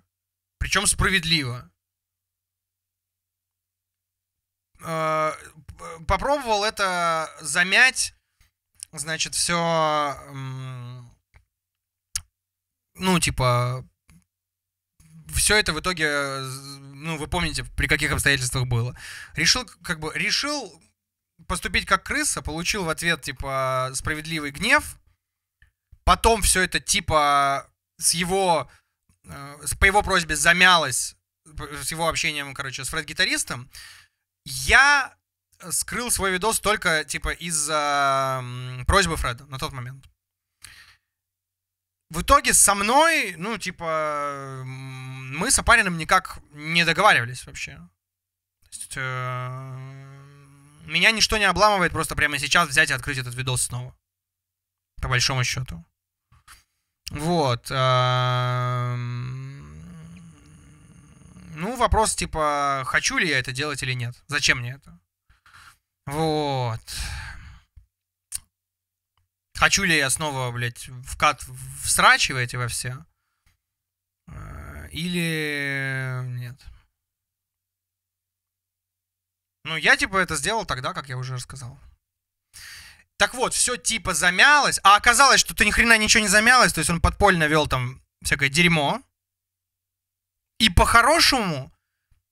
причем справедливо. Э, попробовал это замять, значит, все, э, ну, типа, все это в итоге, э, ну, вы помните, при каких обстоятельствах было. Решил, как бы, решил поступить как крыса, получил в ответ, типа, справедливый гнев, потом все это, типа, с его, э, по его просьбе замялось, с его общением, короче, с фред-гитаристом, я скрыл свой видос только, типа, из-за просьбы Фреда на тот момент в итоге со мной, ну, типа, мы с Апариным никак не договаривались вообще. Есть, э, меня ничто не обламывает просто прямо сейчас взять и открыть этот видос снова. По большому счету. Вот. Э, ну, вопрос, типа, хочу ли я это делать или нет? Зачем мне это? Вот. Хочу ли я снова, блядь, в кат в срачи в эти во все? Э, или нет? Ну, я, типа, это сделал тогда, как я уже рассказал. Так вот, все типа замялось, а оказалось, что ты ни хрена ничего не замялось, то есть он подпольно вел там всякое дерьмо. И по-хорошему,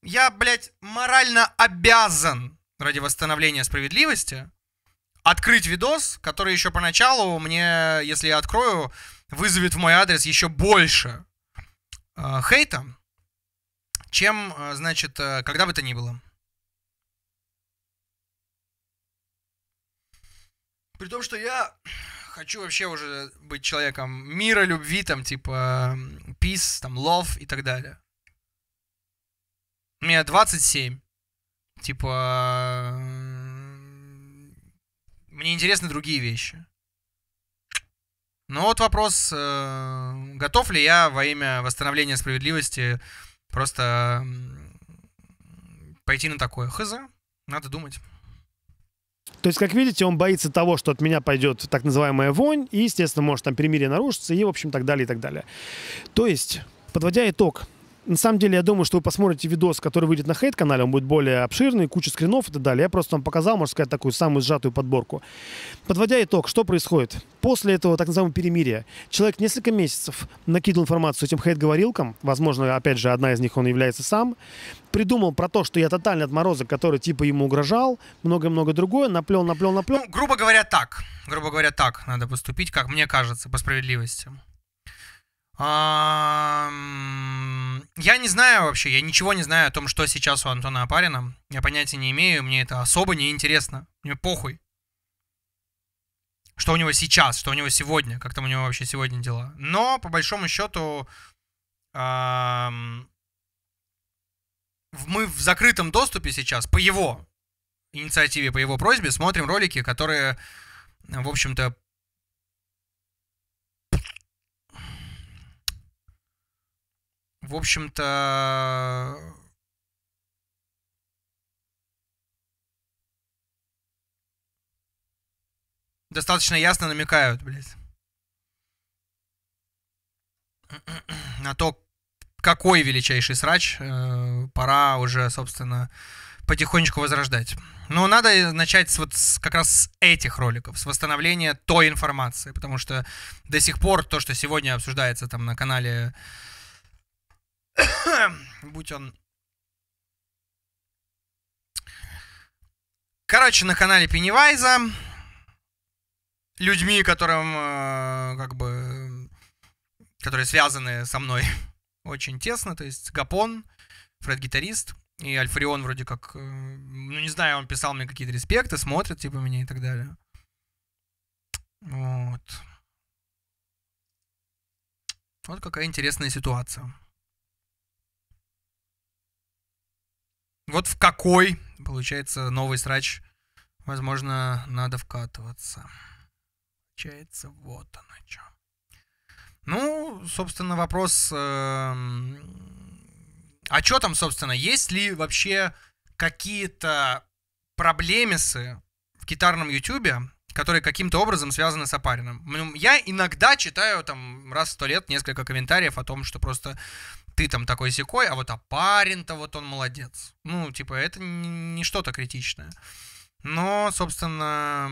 я, блядь, морально обязан ради восстановления справедливости открыть видос, который еще поначалу мне, если я открою, вызовет в мой адрес еще больше э, хейта, чем, э, значит, э, когда бы то ни было. При том, что я хочу вообще уже быть человеком мира, любви, там, типа, peace, там, love и так далее. У Мне 27. Типа, мне интересны другие вещи. Ну вот вопрос, э, готов ли я во имя восстановления справедливости просто пойти на такое? Хз, надо думать. То есть, как видите, он боится того, что от меня пойдет так называемая вонь, и, естественно, может там перемирие нарушится, и, в общем, так далее, и так далее. То есть, подводя итог, на самом деле, я думаю, что вы посмотрите видос, который выйдет на хейт-канале, он будет более обширный, куча скринов и так далее. Я просто вам показал, можно сказать, такую самую сжатую подборку. Подводя итог, что происходит? После этого так называемого перемирия человек несколько месяцев накидал информацию этим хейт-говорилкам, возможно, опять же, одна из них он является сам, придумал про то, что я тотальный отморозок, который типа ему угрожал, много-много другое, наплел, наплел, наплел. Ну, грубо говоря, так. Грубо говоря, так надо поступить, как мне кажется, по справедливости. Я не знаю вообще, я ничего не знаю о том, что сейчас у Антона Апарина. Я понятия не имею, мне это особо не интересно. Мне похуй. Что у него сейчас, что у него сегодня, как там у него вообще сегодня дела. Но, по большому счету, мы в закрытом доступе сейчас, по его инициативе, по его просьбе, смотрим ролики, которые, в общем-то, в общем-то, достаточно ясно намекают, блядь, на то, какой величайший срач э, пора уже, собственно, потихонечку возрождать. Но надо начать вот с, как раз с этих роликов, с восстановления той информации, потому что до сих пор то, что сегодня обсуждается там на канале будь он... Короче, на канале Пеннивайза людьми, которым э, как бы которые связаны со мной очень тесно, то есть Гапон, Фред гитарист и Альфарион вроде как, э, ну не знаю, он писал мне какие-то респекты, смотрит типа меня и так далее. Вот. Вот какая интересная ситуация. Вот в какой, получается, новый срач, возможно, надо вкатываться. Получается, вот оно что. Ну, собственно, вопрос... Э, а что там, собственно, есть ли вообще какие-то проблемисы в гитарном ютюбе, которые каким-то образом связаны с Апариным. Ну, я иногда читаю там раз в сто лет несколько комментариев о том, что просто ты там такой секой, а вот а парень-то вот он молодец. Ну, типа, это не что-то критичное. Но, собственно,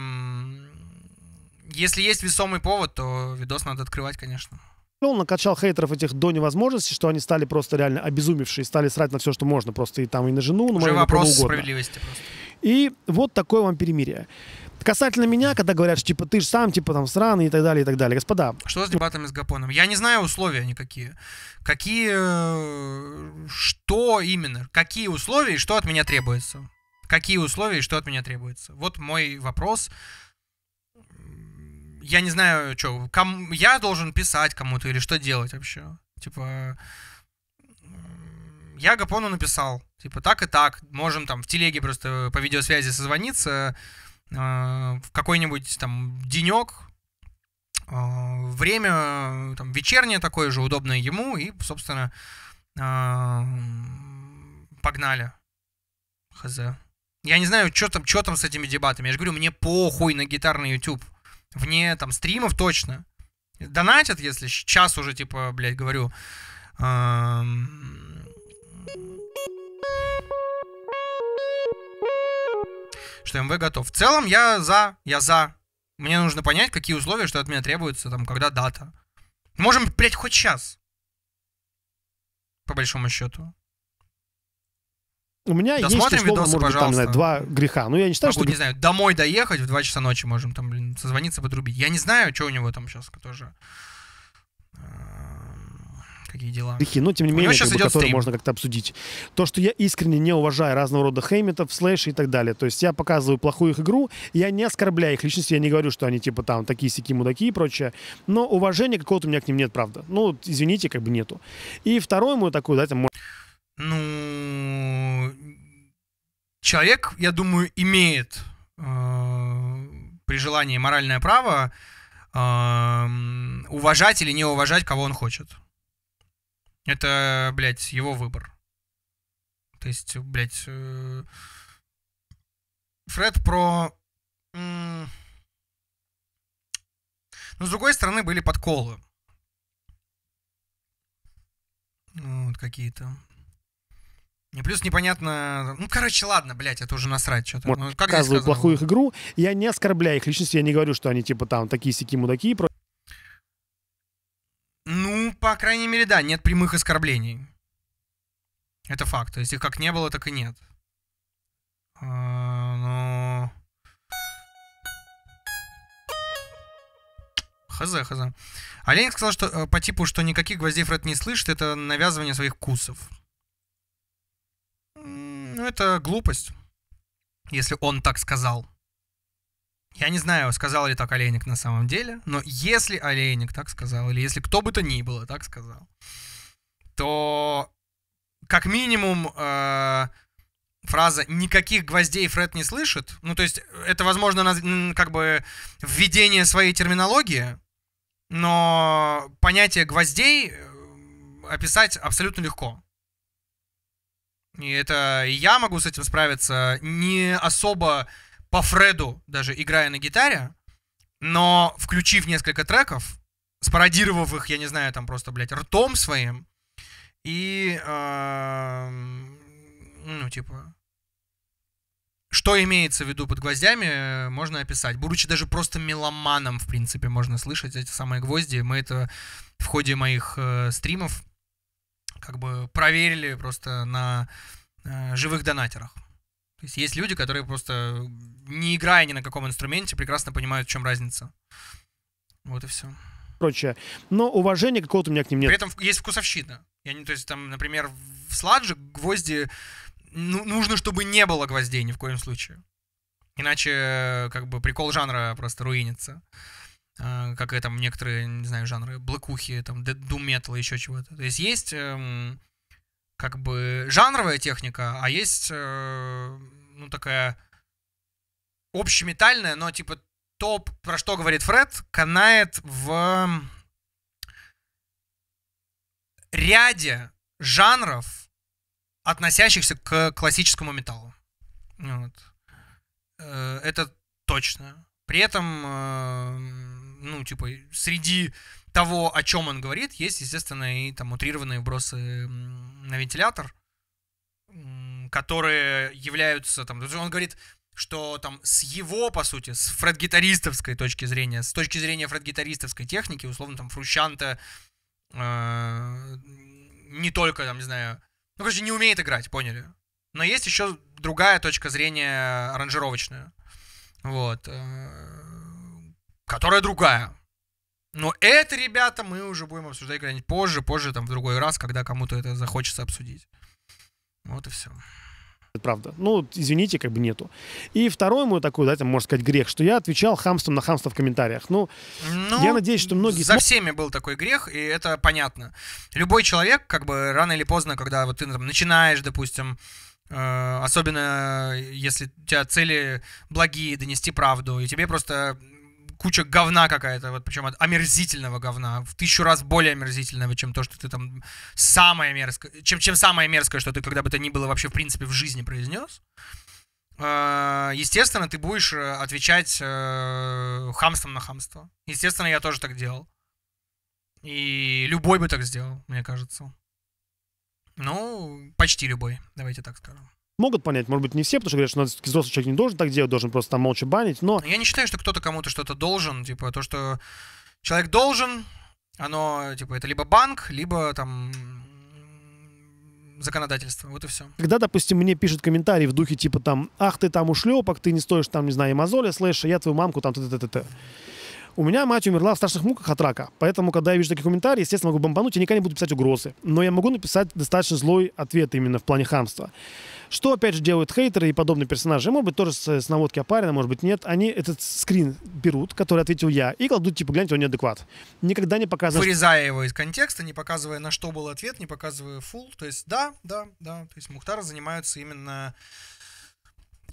если есть весомый повод, то видос надо открывать, конечно. Ну, он накачал хейтеров этих до невозможности, что они стали просто реально обезумевшие, стали срать на все, что можно, просто и там, и на жену, Уже вопрос справедливости просто. И вот такое вам перемирие. Касательно меня, когда говорят, что типа ты же сам, типа там сраный и так далее, и так далее. Господа. Что с дебатами с Гапоном? Я не знаю условия никакие. Какие... Что именно? Какие условия и что от меня требуется? Какие условия и что от меня требуется? Вот мой вопрос я не знаю, что, ком... я должен писать кому-то или что делать вообще? Типа, я Гапону написал, типа, так и так, можем там в телеге просто по видеосвязи созвониться э, в какой-нибудь там денек, э, время там вечернее такое же, удобное ему, и, собственно, э, погнали. Хз. Я не знаю, что там, что там с этими дебатами. Я же говорю, мне похуй на гитарный YouTube вне там стримов точно. Донатят, если сейчас уже, типа, блядь, говорю. Что МВ готов. В целом я за, я за. Мне нужно понять, какие условия, что от меня требуется, там, когда дата. Можем, блядь, хоть сейчас. По большому счету у меня Досмотрим есть, условно, видосы, может пожалуйста. быть, там, два греха. Ну, я не считаю, Могу, что... не знаю, домой доехать в 2 часа ночи можем там, блин, созвониться, подрубить. Я не знаю, что у него там сейчас тоже... Э, какие дела. Грехи, но тем не менее, как бы, которые стрим. можно как-то обсудить. То, что я искренне не уважаю разного рода хеймитов, слэши и так далее. То есть я показываю плохую их игру, я не оскорбляю их личности, я не говорю, что они типа там такие сики мудаки и прочее. Но уважения какого-то у меня к ним нет, правда. Ну, извините, как бы нету. И второе, мой такое, да, там... Ну, человек, я думаю, имеет э, при желании моральное право э, уважать или не уважать, кого он хочет. Это, блядь, его выбор. То есть, блядь, э, Фред про... Э, но ну, с другой стороны были подколы. Ну, вот какие-то. И плюс непонятно... Ну, короче, ладно, блядь, это уже насрать что-то. Вот, ну, как показываю плохую их игру. Я не оскорбляю их личности, я не говорю, что они типа там такие-сяки мудаки и Ну, по крайней мере, да, нет прямых оскорблений. Это факт. То есть их как не было, так и нет. А, но... Хз, хз. Олень сказал, что э, по типу, что никаких гвоздей Фред не слышит, это навязывание своих вкусов. Ну, это глупость, если он так сказал. Я не знаю, сказал ли так Олейник на самом деле, но если Олейник так сказал, или если кто бы то ни было так сказал, то как минимум э, фраза «никаких гвоздей Фред не слышит», ну, то есть это, возможно, как бы введение своей терминологии, но понятие гвоздей э, описать абсолютно легко. И это я могу с этим справиться не особо по Фреду, даже играя на гитаре, но включив несколько треков, спародировав их, я не знаю, там просто, блядь, ртом своим, и, э, ну, типа, что имеется в виду под гвоздями, э, можно описать. Будучи даже просто меломаном, в принципе, можно слышать эти самые гвозди. Мы это в ходе моих э, стримов как бы проверили просто на э, живых донатерах. То есть есть люди, которые просто не играя ни на каком инструменте, прекрасно понимают, в чем разница. Вот и все. Прочее. Но уважения какого-то у меня к ним нет. При этом есть вкусовщина. Я не, то есть там, например, в сладже гвозди ну, нужно, чтобы не было гвоздей ни в коем случае. Иначе э, как бы прикол жанра просто руинится. Э, как и там некоторые, не знаю, жанры, блэкухи, там, doom metal, еще чего-то. То есть есть эм, как бы жанровая техника, а есть, э, ну, такая общеметальная, но типа топ про что говорит Фред, канает в ряде жанров, относящихся к классическому металлу. Вот. Э, это точно. При этом эм, ну, типа, среди того, о чем он говорит, есть, естественно, и там утрированные вбросы на вентилятор, которые являются там... Он говорит, что там с его, по сути, с фред-гитаристовской точки зрения, с точки зрения фред-гитаристовской техники, условно, там, Фрущанта э, не только, там, не знаю, ну, короче, не умеет играть, поняли. Но есть еще другая точка зрения аранжировочная. Вот. Э, которая другая. Но это, ребята, мы уже будем обсуждать когда-нибудь позже, позже, там, в другой раз, когда кому-то это захочется обсудить. Вот и все. Правда. Ну, извините, как бы нету. И второй мой такой, да, там, можно сказать, грех, что я отвечал хамством на хамство в комментариях. Ну, ну я надеюсь, что многие... За смог... всеми был такой грех, и это понятно. Любой человек, как бы, рано или поздно, когда вот ты там, начинаешь, допустим, э, особенно э, если у тебя цели благие, донести правду, и тебе просто куча говна какая-то, вот причем омерзительного говна, в тысячу раз более омерзительного, чем то, что ты там самое мерзкое, чем, чем самое мерзкое, что ты когда бы то ни было вообще в принципе в жизни произнес, э, естественно, ты будешь э, отвечать э, хамством на хамство. Естественно, я тоже так делал. И любой бы так сделал, мне кажется. Ну, почти любой, давайте так скажем могут понять, может быть, не все, потому что говорят, что надо, взрослый человек не должен так делать, должен просто там молча банить, но... Ну, я не считаю, что кто-то кому-то что-то должен, типа, то, что человек должен, оно, типа, это либо банк, либо там законодательство, вот и все. Когда, допустим, мне пишут комментарии в духе, типа, там, ах, ты там ушлепок, ты не стоишь там, не знаю, мозоля, слэш, а я твою мамку там, т-т-т-т. У меня мать умерла в страшных муках от рака, поэтому, когда я вижу такие комментарии, естественно, могу бомбануть, я никогда не буду писать угрозы, но я могу написать достаточно злой ответ именно в плане хамства. Что, опять же, делают хейтеры и подобные персонажи? Может быть, тоже с, с наводки опарина, может быть, нет. Они этот скрин берут, который ответил я, и кладут, типа, гляньте, он неадекват. Никогда не показывают... Вырезая его из контекста, не показывая, на что был ответ, не показывая full. То есть, да, да, да. То есть, Мухтар занимаются именно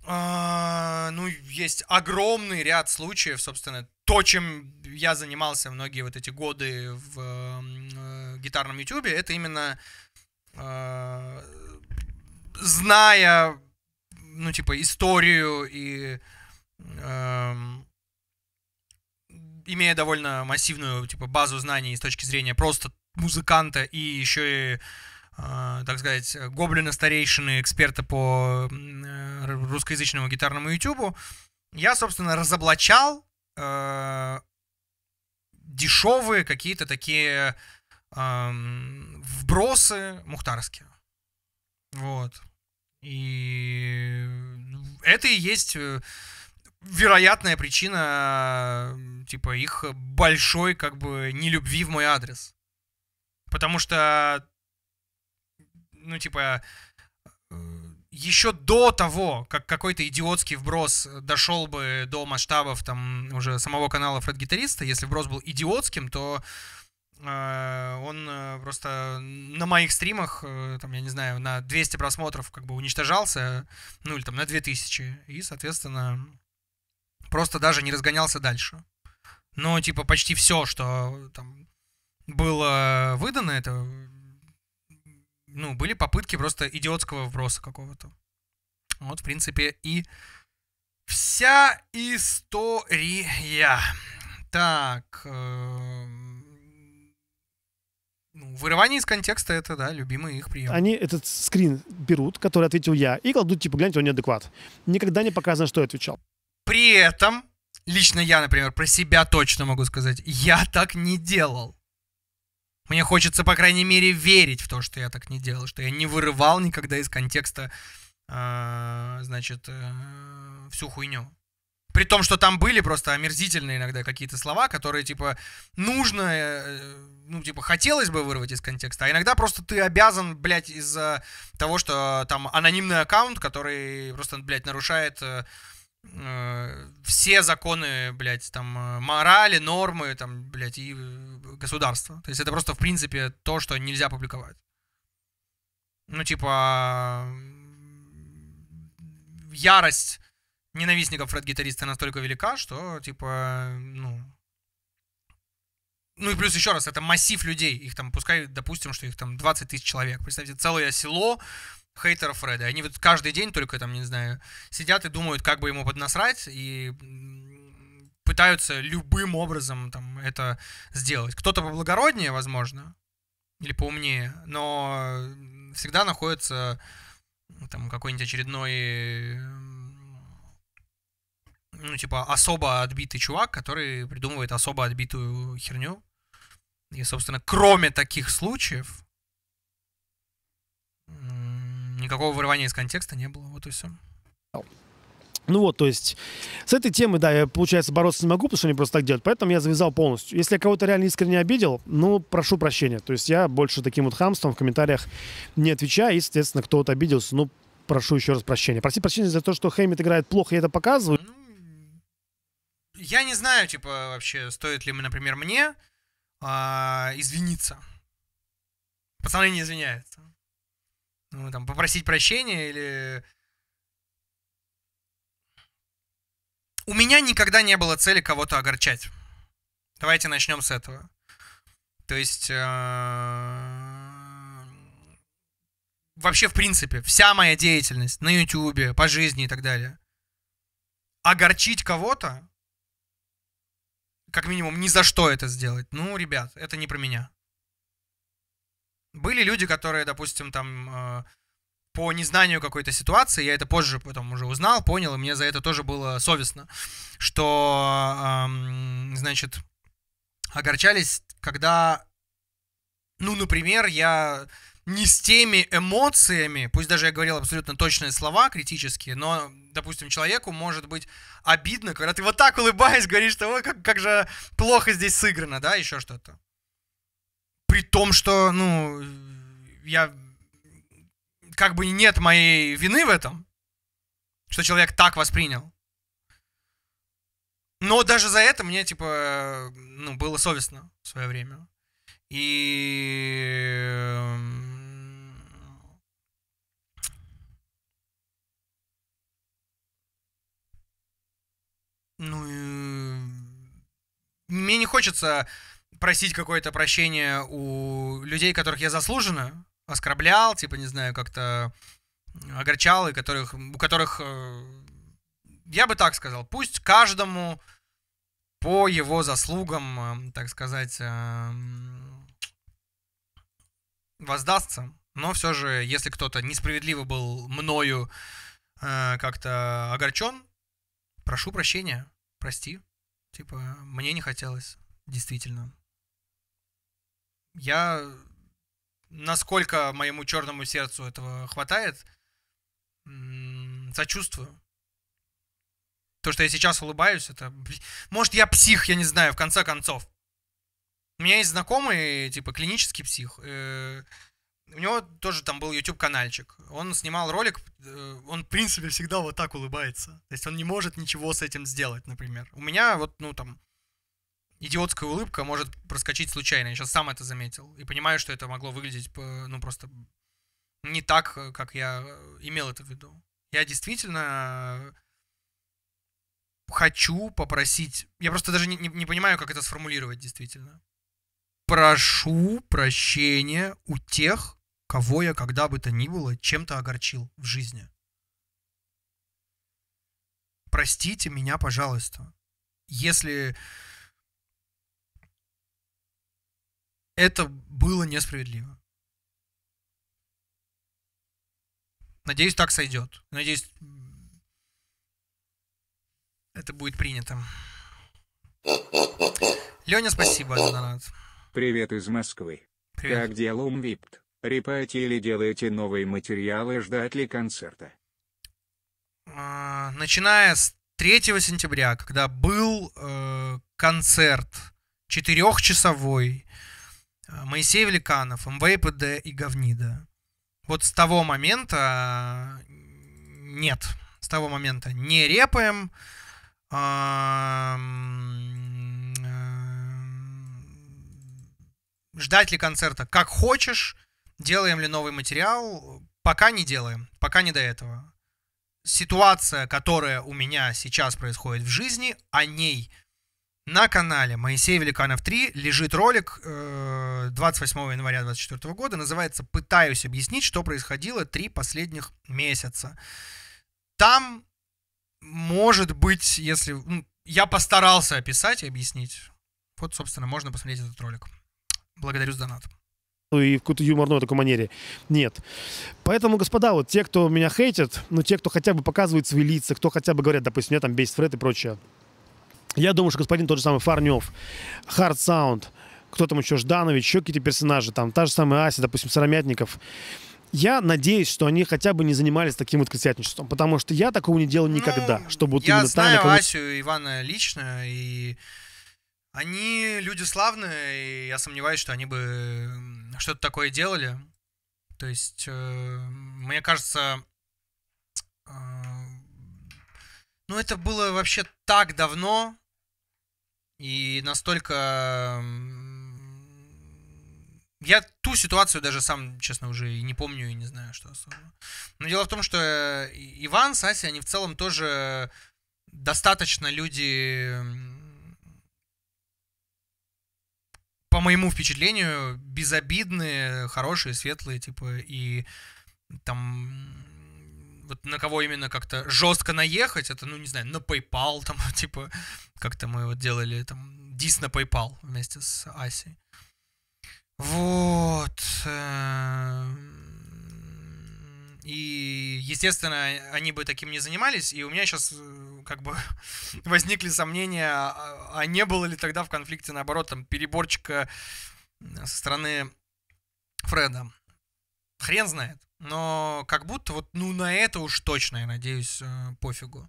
а, ну, есть огромный ряд случаев, собственно, то, чем я занимался многие вот эти годы в э, гитарном ютюбе, это именно а, зная, ну, типа, историю и э, имея довольно массивную, типа, базу знаний с точки зрения просто музыканта и еще и э, так сказать, гоблина старейшины, эксперта по э, русскоязычному гитарному ютубу, я, собственно, разоблачал э, дешевые какие-то такие э, вбросы мухтарские. Вот. И ну, это и есть э, вероятная причина, э, типа, их большой, как бы, нелюбви в мой адрес. Потому что, ну, типа, э, еще до того, как какой-то идиотский вброс дошел бы до масштабов там уже самого канала Фред Гитариста, если вброс был идиотским, то Э, он э, просто на моих стримах, э, там, я не знаю, на 200 просмотров как бы уничтожался, ну или там на 2000, и, соответственно, просто даже не разгонялся дальше. Но, типа, почти все, что там было выдано, это, ну, были попытки просто идиотского вброса какого-то. Вот, в принципе, и вся история. Так, э ну, вырывание из контекста это, да, любимый их прием. Они этот скрин берут, который ответил я, и кладут, типа, гляньте, он неадекват. Никогда не показано, что я отвечал. При этом, лично я, например, про себя точно могу сказать, я так не делал. Мне хочется, по крайней мере, верить в то, что я так не делал, что я не вырывал никогда из контекста, э, значит, э, всю хуйню. При том, что там были просто омерзительные иногда какие-то слова, которые, типа, нужно, э, э, ну, типа, хотелось бы вырвать из контекста, а иногда просто ты обязан, блядь, из-за того, что там анонимный аккаунт, который просто, блядь, нарушает э, все законы, блядь, там, морали, нормы, там, блядь, и государства. То есть это просто, в принципе, то, что нельзя публиковать. Ну, типа, ярость ненавистников фред-гитариста настолько велика, что, типа, ну... Ну и плюс еще раз, это массив людей. Их там, пускай, допустим, что их там 20 тысяч человек. Представьте, целое село хейтеров Фреда. Они вот каждый день только там, не знаю, сидят и думают, как бы ему поднасрать, и пытаются любым образом там это сделать. Кто-то поблагороднее, возможно, или поумнее, но всегда находится там какой-нибудь очередной ну, типа, особо отбитый чувак, который придумывает особо отбитую херню. И, собственно, кроме таких случаев, никакого вырывания из контекста не было. Вот и все. Ну вот, то есть с этой темы, да, я, получается, бороться не могу, потому что они просто так делают, поэтому я завязал полностью. Если я кого-то реально искренне обидел, ну, прошу прощения. То есть я больше таким вот хамством в комментариях не отвечаю, и, соответственно, кто-то обиделся, ну, прошу еще раз прощения. Прости прощения за то, что Хеймит играет плохо, я это показываю. Ну, я не знаю, типа, вообще, стоит ли, например, мне а, извиниться. Пацаны не извиняются. Ну, там, попросить прощения или... У меня никогда не было цели кого-то огорчать. Давайте начнем с этого. То есть... А... Вообще, в принципе, вся моя деятельность на Ютубе, по жизни и так далее. Огорчить кого-то как минимум, ни за что это сделать. Ну, ребят, это не про меня. Были люди, которые, допустим, там э, по незнанию какой-то ситуации, я это позже потом уже узнал, понял, и мне за это тоже было совестно, что, эм, значит, огорчались, когда, ну, например, я не с теми эмоциями, пусть даже я говорил абсолютно точные слова критические, но, допустим, человеку может быть обидно, когда ты вот так улыбаясь говоришь, что ой, как, как же плохо здесь сыграно, да, еще что-то. При том, что, ну, я как бы нет моей вины в этом, что человек так воспринял. Но даже за это мне, типа, ну, было совестно в свое время. И эм, ну, мне не хочется просить какое-то прощение у людей, которых я заслуженно оскорблял, типа, не знаю, как-то огорчал, и которых, у которых, э, я бы так сказал, пусть каждому по его заслугам, э, так сказать, э, воздастся. Но все же, если кто-то несправедливо был мною как-то огорчен, прошу прощения, прости. Типа, мне не хотелось, действительно. Я, насколько моему черному сердцу этого хватает, сочувствую. То, что я сейчас улыбаюсь, это... Может, я псих, я не знаю, в конце концов. У меня есть знакомый, типа, клинический псих. Э -э у него тоже там был YouTube каналчик. Он снимал ролик, э, он в принципе всегда вот так улыбается. То есть он не может ничего с этим сделать, например. У меня вот, ну там, идиотская улыбка может проскочить случайно. Я сейчас сам это заметил. И понимаю, что это могло выглядеть, ну просто не так, э, как я э, имел это в виду. Я действительно хочу попросить... Я просто даже не, не, не понимаю, как это сформулировать действительно прошу прощения у тех, кого я когда бы то ни было чем-то огорчил в жизни. Простите меня, пожалуйста. Если это было несправедливо. Надеюсь, так сойдет. Надеюсь, это будет принято. Леня, спасибо за донат. Привет из Москвы. Привет. Как дела, Умвипт? репаете или делаете новые материалы ждать ли концерта? А, начиная с 3 сентября, когда был э, концерт четырехчасовой э, Моисей Великанов, МВПД и Говнида, вот с того момента э, нет. С того момента не репаем. А, э, ждать ли концерта как хочешь, Делаем ли новый материал? Пока не делаем, пока не до этого. Ситуация, которая у меня сейчас происходит в жизни, о ней на канале Моисей Великанов 3 лежит ролик 28 э, января 2024 года. Называется «Пытаюсь объяснить, что происходило три последних месяца». Там, может быть, если... Ну, я постарался описать и объяснить. Вот, собственно, можно посмотреть этот ролик. Благодарю за донат. Ну, и в какой-то юморной такой манере. Нет. Поэтому, господа, вот те, кто меня хейтят, ну, те, кто хотя бы показывают свои лица, кто хотя бы говорят, допустим, меня там бесит Фред и прочее. Я думаю, что господин тот же самый Фарнев, Hard Sound, кто там еще, Жданович, еще какие-то персонажи, там, та же самая Ася, допустим, Сарамятников. Я надеюсь, что они хотя бы не занимались таким вот крысятничеством, потому что я такого не делал никогда, ну, чтобы вот я именно знаю там... Я кого... Асю Ивана лично, и они люди славные, и я сомневаюсь, что они бы что-то такое делали. То есть, э, мне кажется, э, ну это было вообще так давно и настолько... Я ту ситуацию даже сам, честно, уже и не помню, и не знаю, что особо. Но дело в том, что э, Иван, Сася, они в целом тоже достаточно люди по моему впечатлению, безобидные, хорошие, светлые, типа, и там вот на кого именно как-то жестко наехать, это, ну, не знаю, на PayPal, там, типа, как-то мы вот делали там дис на PayPal вместе с Асей. Вот. Эм, и, естественно, они бы таким не занимались, и у меня сейчас э, как бы возникли сомнения, а, а не было ли тогда в конфликте, наоборот, там, переборчика э, со стороны Фреда. Хрен знает. Но как будто вот, ну, на это уж точно, я надеюсь, э, пофигу.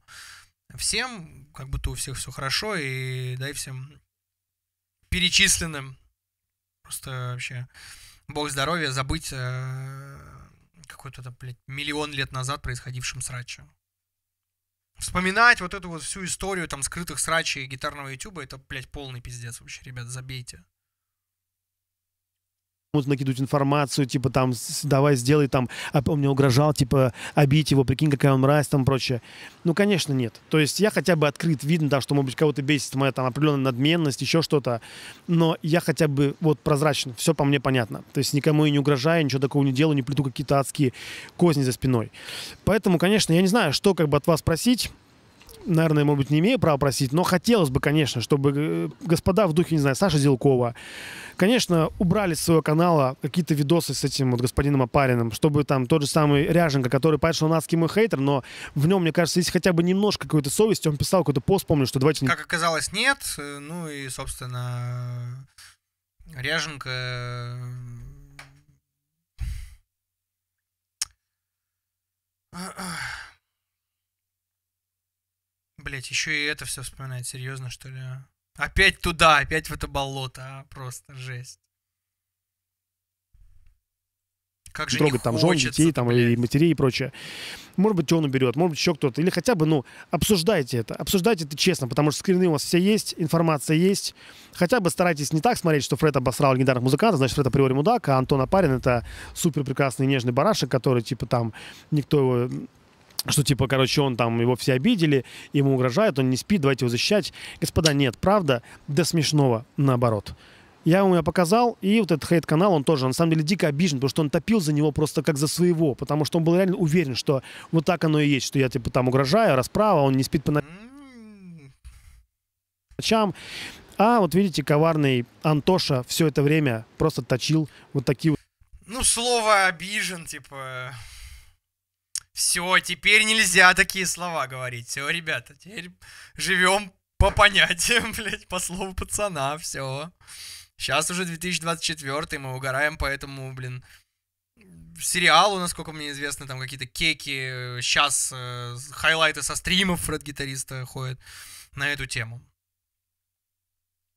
Всем, как будто у всех все хорошо, и дай всем перечисленным просто вообще бог здоровья забыть какой-то там, блядь, миллион лет назад происходившим сраче. Вспоминать вот эту вот всю историю там скрытых срачей гитарного ютуба, это, блядь, полный пиздец вообще, ребят, забейте ему накидывают информацию, типа там, давай сделай там, а он мне угрожал, типа, обить его, прикинь, какая он мразь, там прочее. Ну, конечно, нет. То есть я хотя бы открыт, видно, да, что, может быть, кого-то бесит моя там определенная надменность, еще что-то, но я хотя бы вот прозрачно, все по мне понятно. То есть никому и не угрожаю, ничего такого не делаю, не плету какие-то адские козни за спиной. Поэтому, конечно, я не знаю, что как бы от вас просить, наверное, может быть, не имею права просить, но хотелось бы, конечно, чтобы э, господа в духе, не знаю, Саша Зелкова, конечно, убрали с своего канала какие-то видосы с этим вот господином Опариным, чтобы там тот же самый Ряженко, который, понятно, что он адский мой хейтер, но в нем, мне кажется, есть хотя бы немножко какой-то совести, он писал какой-то пост, помню, что давайте... Как оказалось, нет, э, ну и, собственно, Ряженко Ugh. Э, Блять, еще и это все вспоминать, серьезно, что ли? Опять туда, опять в это болото, а? Просто жесть. Как же трогать там хочется, жен, детей, там, блядь. и матерей и прочее. Может быть, он уберет, может быть, еще кто-то. Или хотя бы, ну, обсуждайте это. Обсуждайте это честно, потому что скрины у вас все есть, информация есть. Хотя бы старайтесь не так смотреть, что Фред обосрал легендарных музыкантов, значит, Фред априори мудак, а Антон Апарин — это супер прекрасный нежный барашек, который, типа, там, никто его что типа, короче, он там, его все обидели, ему угрожают, он не спит, давайте его защищать. Господа, нет, правда, до смешного наоборот. Я ему я показал, и вот этот хейт-канал, он тоже, на самом деле, дико обижен, потому что он топил за него просто как за своего, потому что он был реально уверен, что вот так оно и есть, что я, типа, там угрожаю, расправа, он не спит по ночам. А вот видите, коварный Антоша все это время просто точил вот такие вот... Ну, слово обижен, типа... Все, теперь нельзя такие слова говорить. Все, ребята, теперь живем по понятиям, блядь, по слову пацана, все. Сейчас уже 2024, мы угораем, поэтому, блин, сериалу, насколько мне известно, там какие-то кеки, сейчас э, э хайлайты со стримов фред-гитариста ходят на эту тему.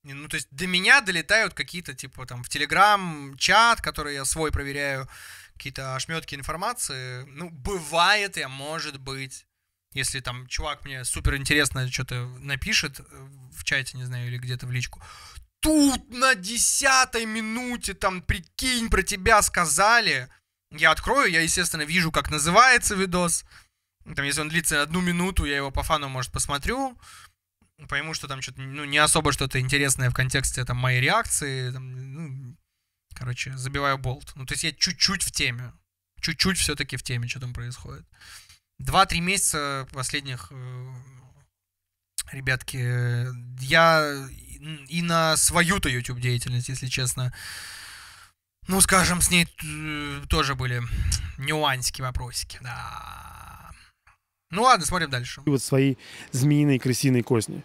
Ну, то есть до меня долетают какие-то, типа, там, в Телеграм-чат, который я свой проверяю, какие-то ошметки информации. Ну, бывает я может быть. Если там чувак мне супер интересно что-то напишет э, в чате, не знаю, или где-то в личку, тут на десятой минуте там, прикинь, про тебя сказали. Я открою, я, естественно, вижу, как называется видос. Там, если он длится одну минуту, я его по фану, может, посмотрю. Пойму, что там что-то, ну, не особо что-то интересное в контексте там моей реакции. Там, ну, Короче, забиваю болт. Ну, то есть я чуть-чуть в теме. Чуть-чуть все-таки в теме, что там происходит. Два-три месяца последних, э, ребятки, я и на свою-то YouTube деятельность, если честно, ну, скажем, с ней э, тоже были нюансики, вопросики, да. Ну ладно, смотрим дальше. И вот свои змеиные крысиные козни.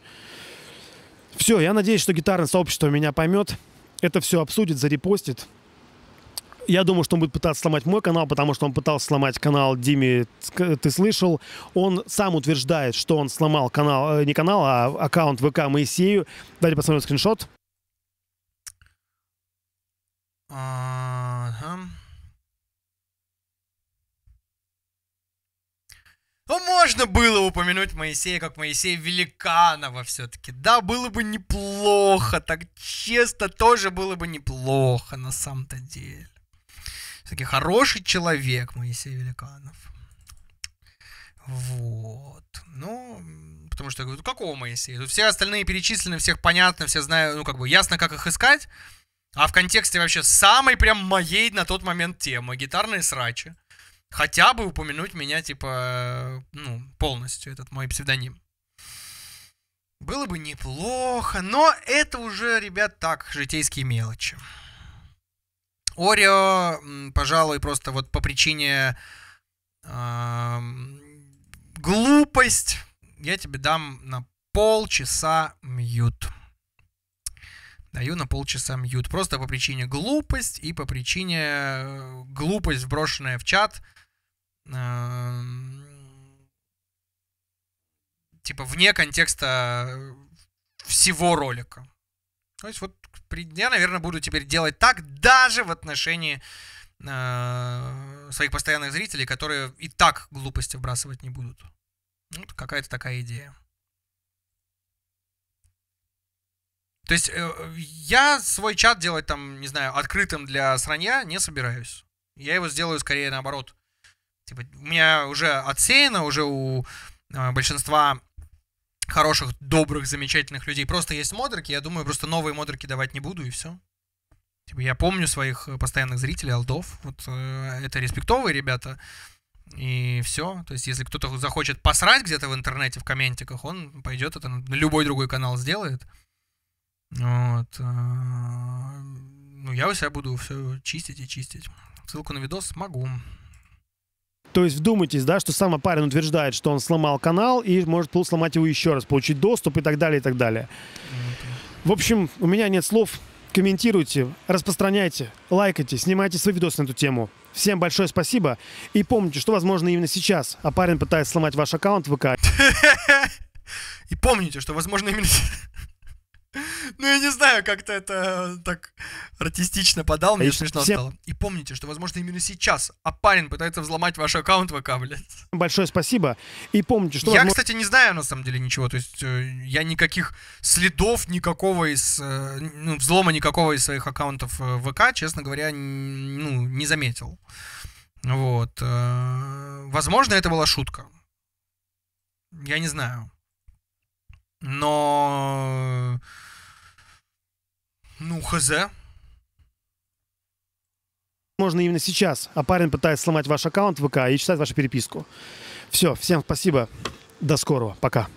Все, я надеюсь, что гитарное сообщество меня поймет это все обсудит, зарепостит. Я думаю, что он будет пытаться сломать мой канал, потому что он пытался сломать канал Дими, ты слышал. Он сам утверждает, что он сломал канал, э, не канал, а аккаунт ВК Моисею. Давайте посмотрим скриншот. А, Ну, можно было упомянуть Моисея как Моисея Великанова все-таки. Да, было бы неплохо, так честно тоже было бы неплохо на самом-то деле. Все-таки хороший человек Моисей Великанов. Вот. Ну, потому что я говорю, «Ну, какого Моисея? Тут все остальные перечислены, всех понятно, все знаю, ну, как бы ясно, как их искать. А в контексте вообще самой прям моей на тот момент темы — гитарные срачи хотя бы упомянуть меня, типа, э, ну, полностью, этот мой псевдоним. Было бы неплохо, но это уже, ребят, так, житейские мелочи. Орио пожалуй, просто вот по причине э, глупость я тебе дам на полчаса мьют. Даю на полчаса мьют. Просто по причине глупость и по причине э, глупость, брошенная в чат – Эм, типа вне контекста э, всего ролика. То есть вот я, наверное, буду теперь делать так даже в отношении э, своих постоянных зрителей, которые и так глупости вбрасывать не будут. Ну, вот какая-то такая идея. То есть э, я свой чат делать там, не знаю, открытым для сранья не собираюсь. Я его сделаю скорее наоборот Типа, у меня уже отсеяно, уже у э, большинства хороших, добрых, замечательных людей. Просто есть модерки, я думаю, просто новые модерки давать не буду, и все. Типа, я помню своих э, постоянных зрителей, алдов. Вот э, это респектовые ребята. И все. То есть, если кто-то захочет посрать где-то в интернете, в комментиках, он пойдет это на любой другой канал сделает. Вот. Э, ну, я у себя буду все чистить и чистить. Ссылку на видос могу. То есть вдумайтесь, да, что сам парень утверждает, что он сломал канал и может сломать его еще раз, получить доступ и так далее, и так далее. В общем, у меня нет слов. Комментируйте, распространяйте, лайкайте, снимайте свои видосы на эту тему. Всем большое спасибо. И помните, что возможно именно сейчас, а парень пытается сломать ваш аккаунт в ВК. И помните, что возможно именно сейчас. Ну, я не знаю, как-то это э, так артистично подал, а мне э, смешно стало. И помните, что, возможно, именно сейчас Апарин пытается взломать ваш аккаунт ВК, блядь. Большое спасибо. И помните, что... Я, кстати, не знаю, на самом деле, ничего. То есть э, я никаких следов никакого из... Ну, взлома никакого из своих аккаунтов ВК, честно говоря, ну, не заметил. Вот. Возможно, это была шутка. Я не знаю. Но ну, хз. Можно именно сейчас, а парень пытается сломать ваш аккаунт в ВК и читать вашу переписку. Все, всем спасибо. До скорого. Пока.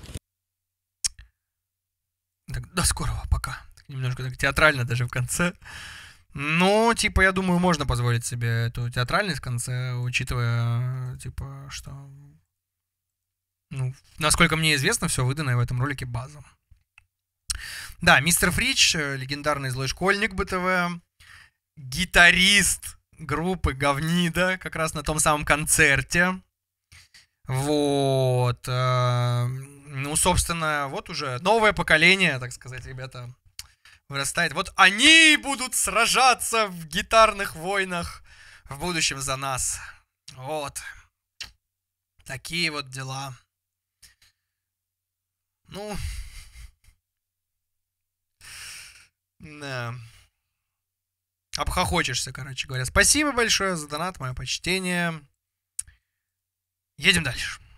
Так, до скорого. Пока. Немножко так театрально даже в конце. Но, ну, типа, я думаю, можно позволить себе эту театральность в конце, учитывая, типа, что... Ну, насколько мне известно, все выдано в этом ролике базом. Да, мистер Фрич, э, легендарный злой школьник БТВ, гитарист группы Говнида, как раз на том самом концерте. Вот. Э, ну, собственно, вот уже новое поколение, так сказать, ребята, вырастает. Вот они будут сражаться в гитарных войнах в будущем за нас. Вот. Такие вот дела. Ну, Да. Обхохочешься, короче говоря. Спасибо большое за донат, мое почтение. Едем дальше.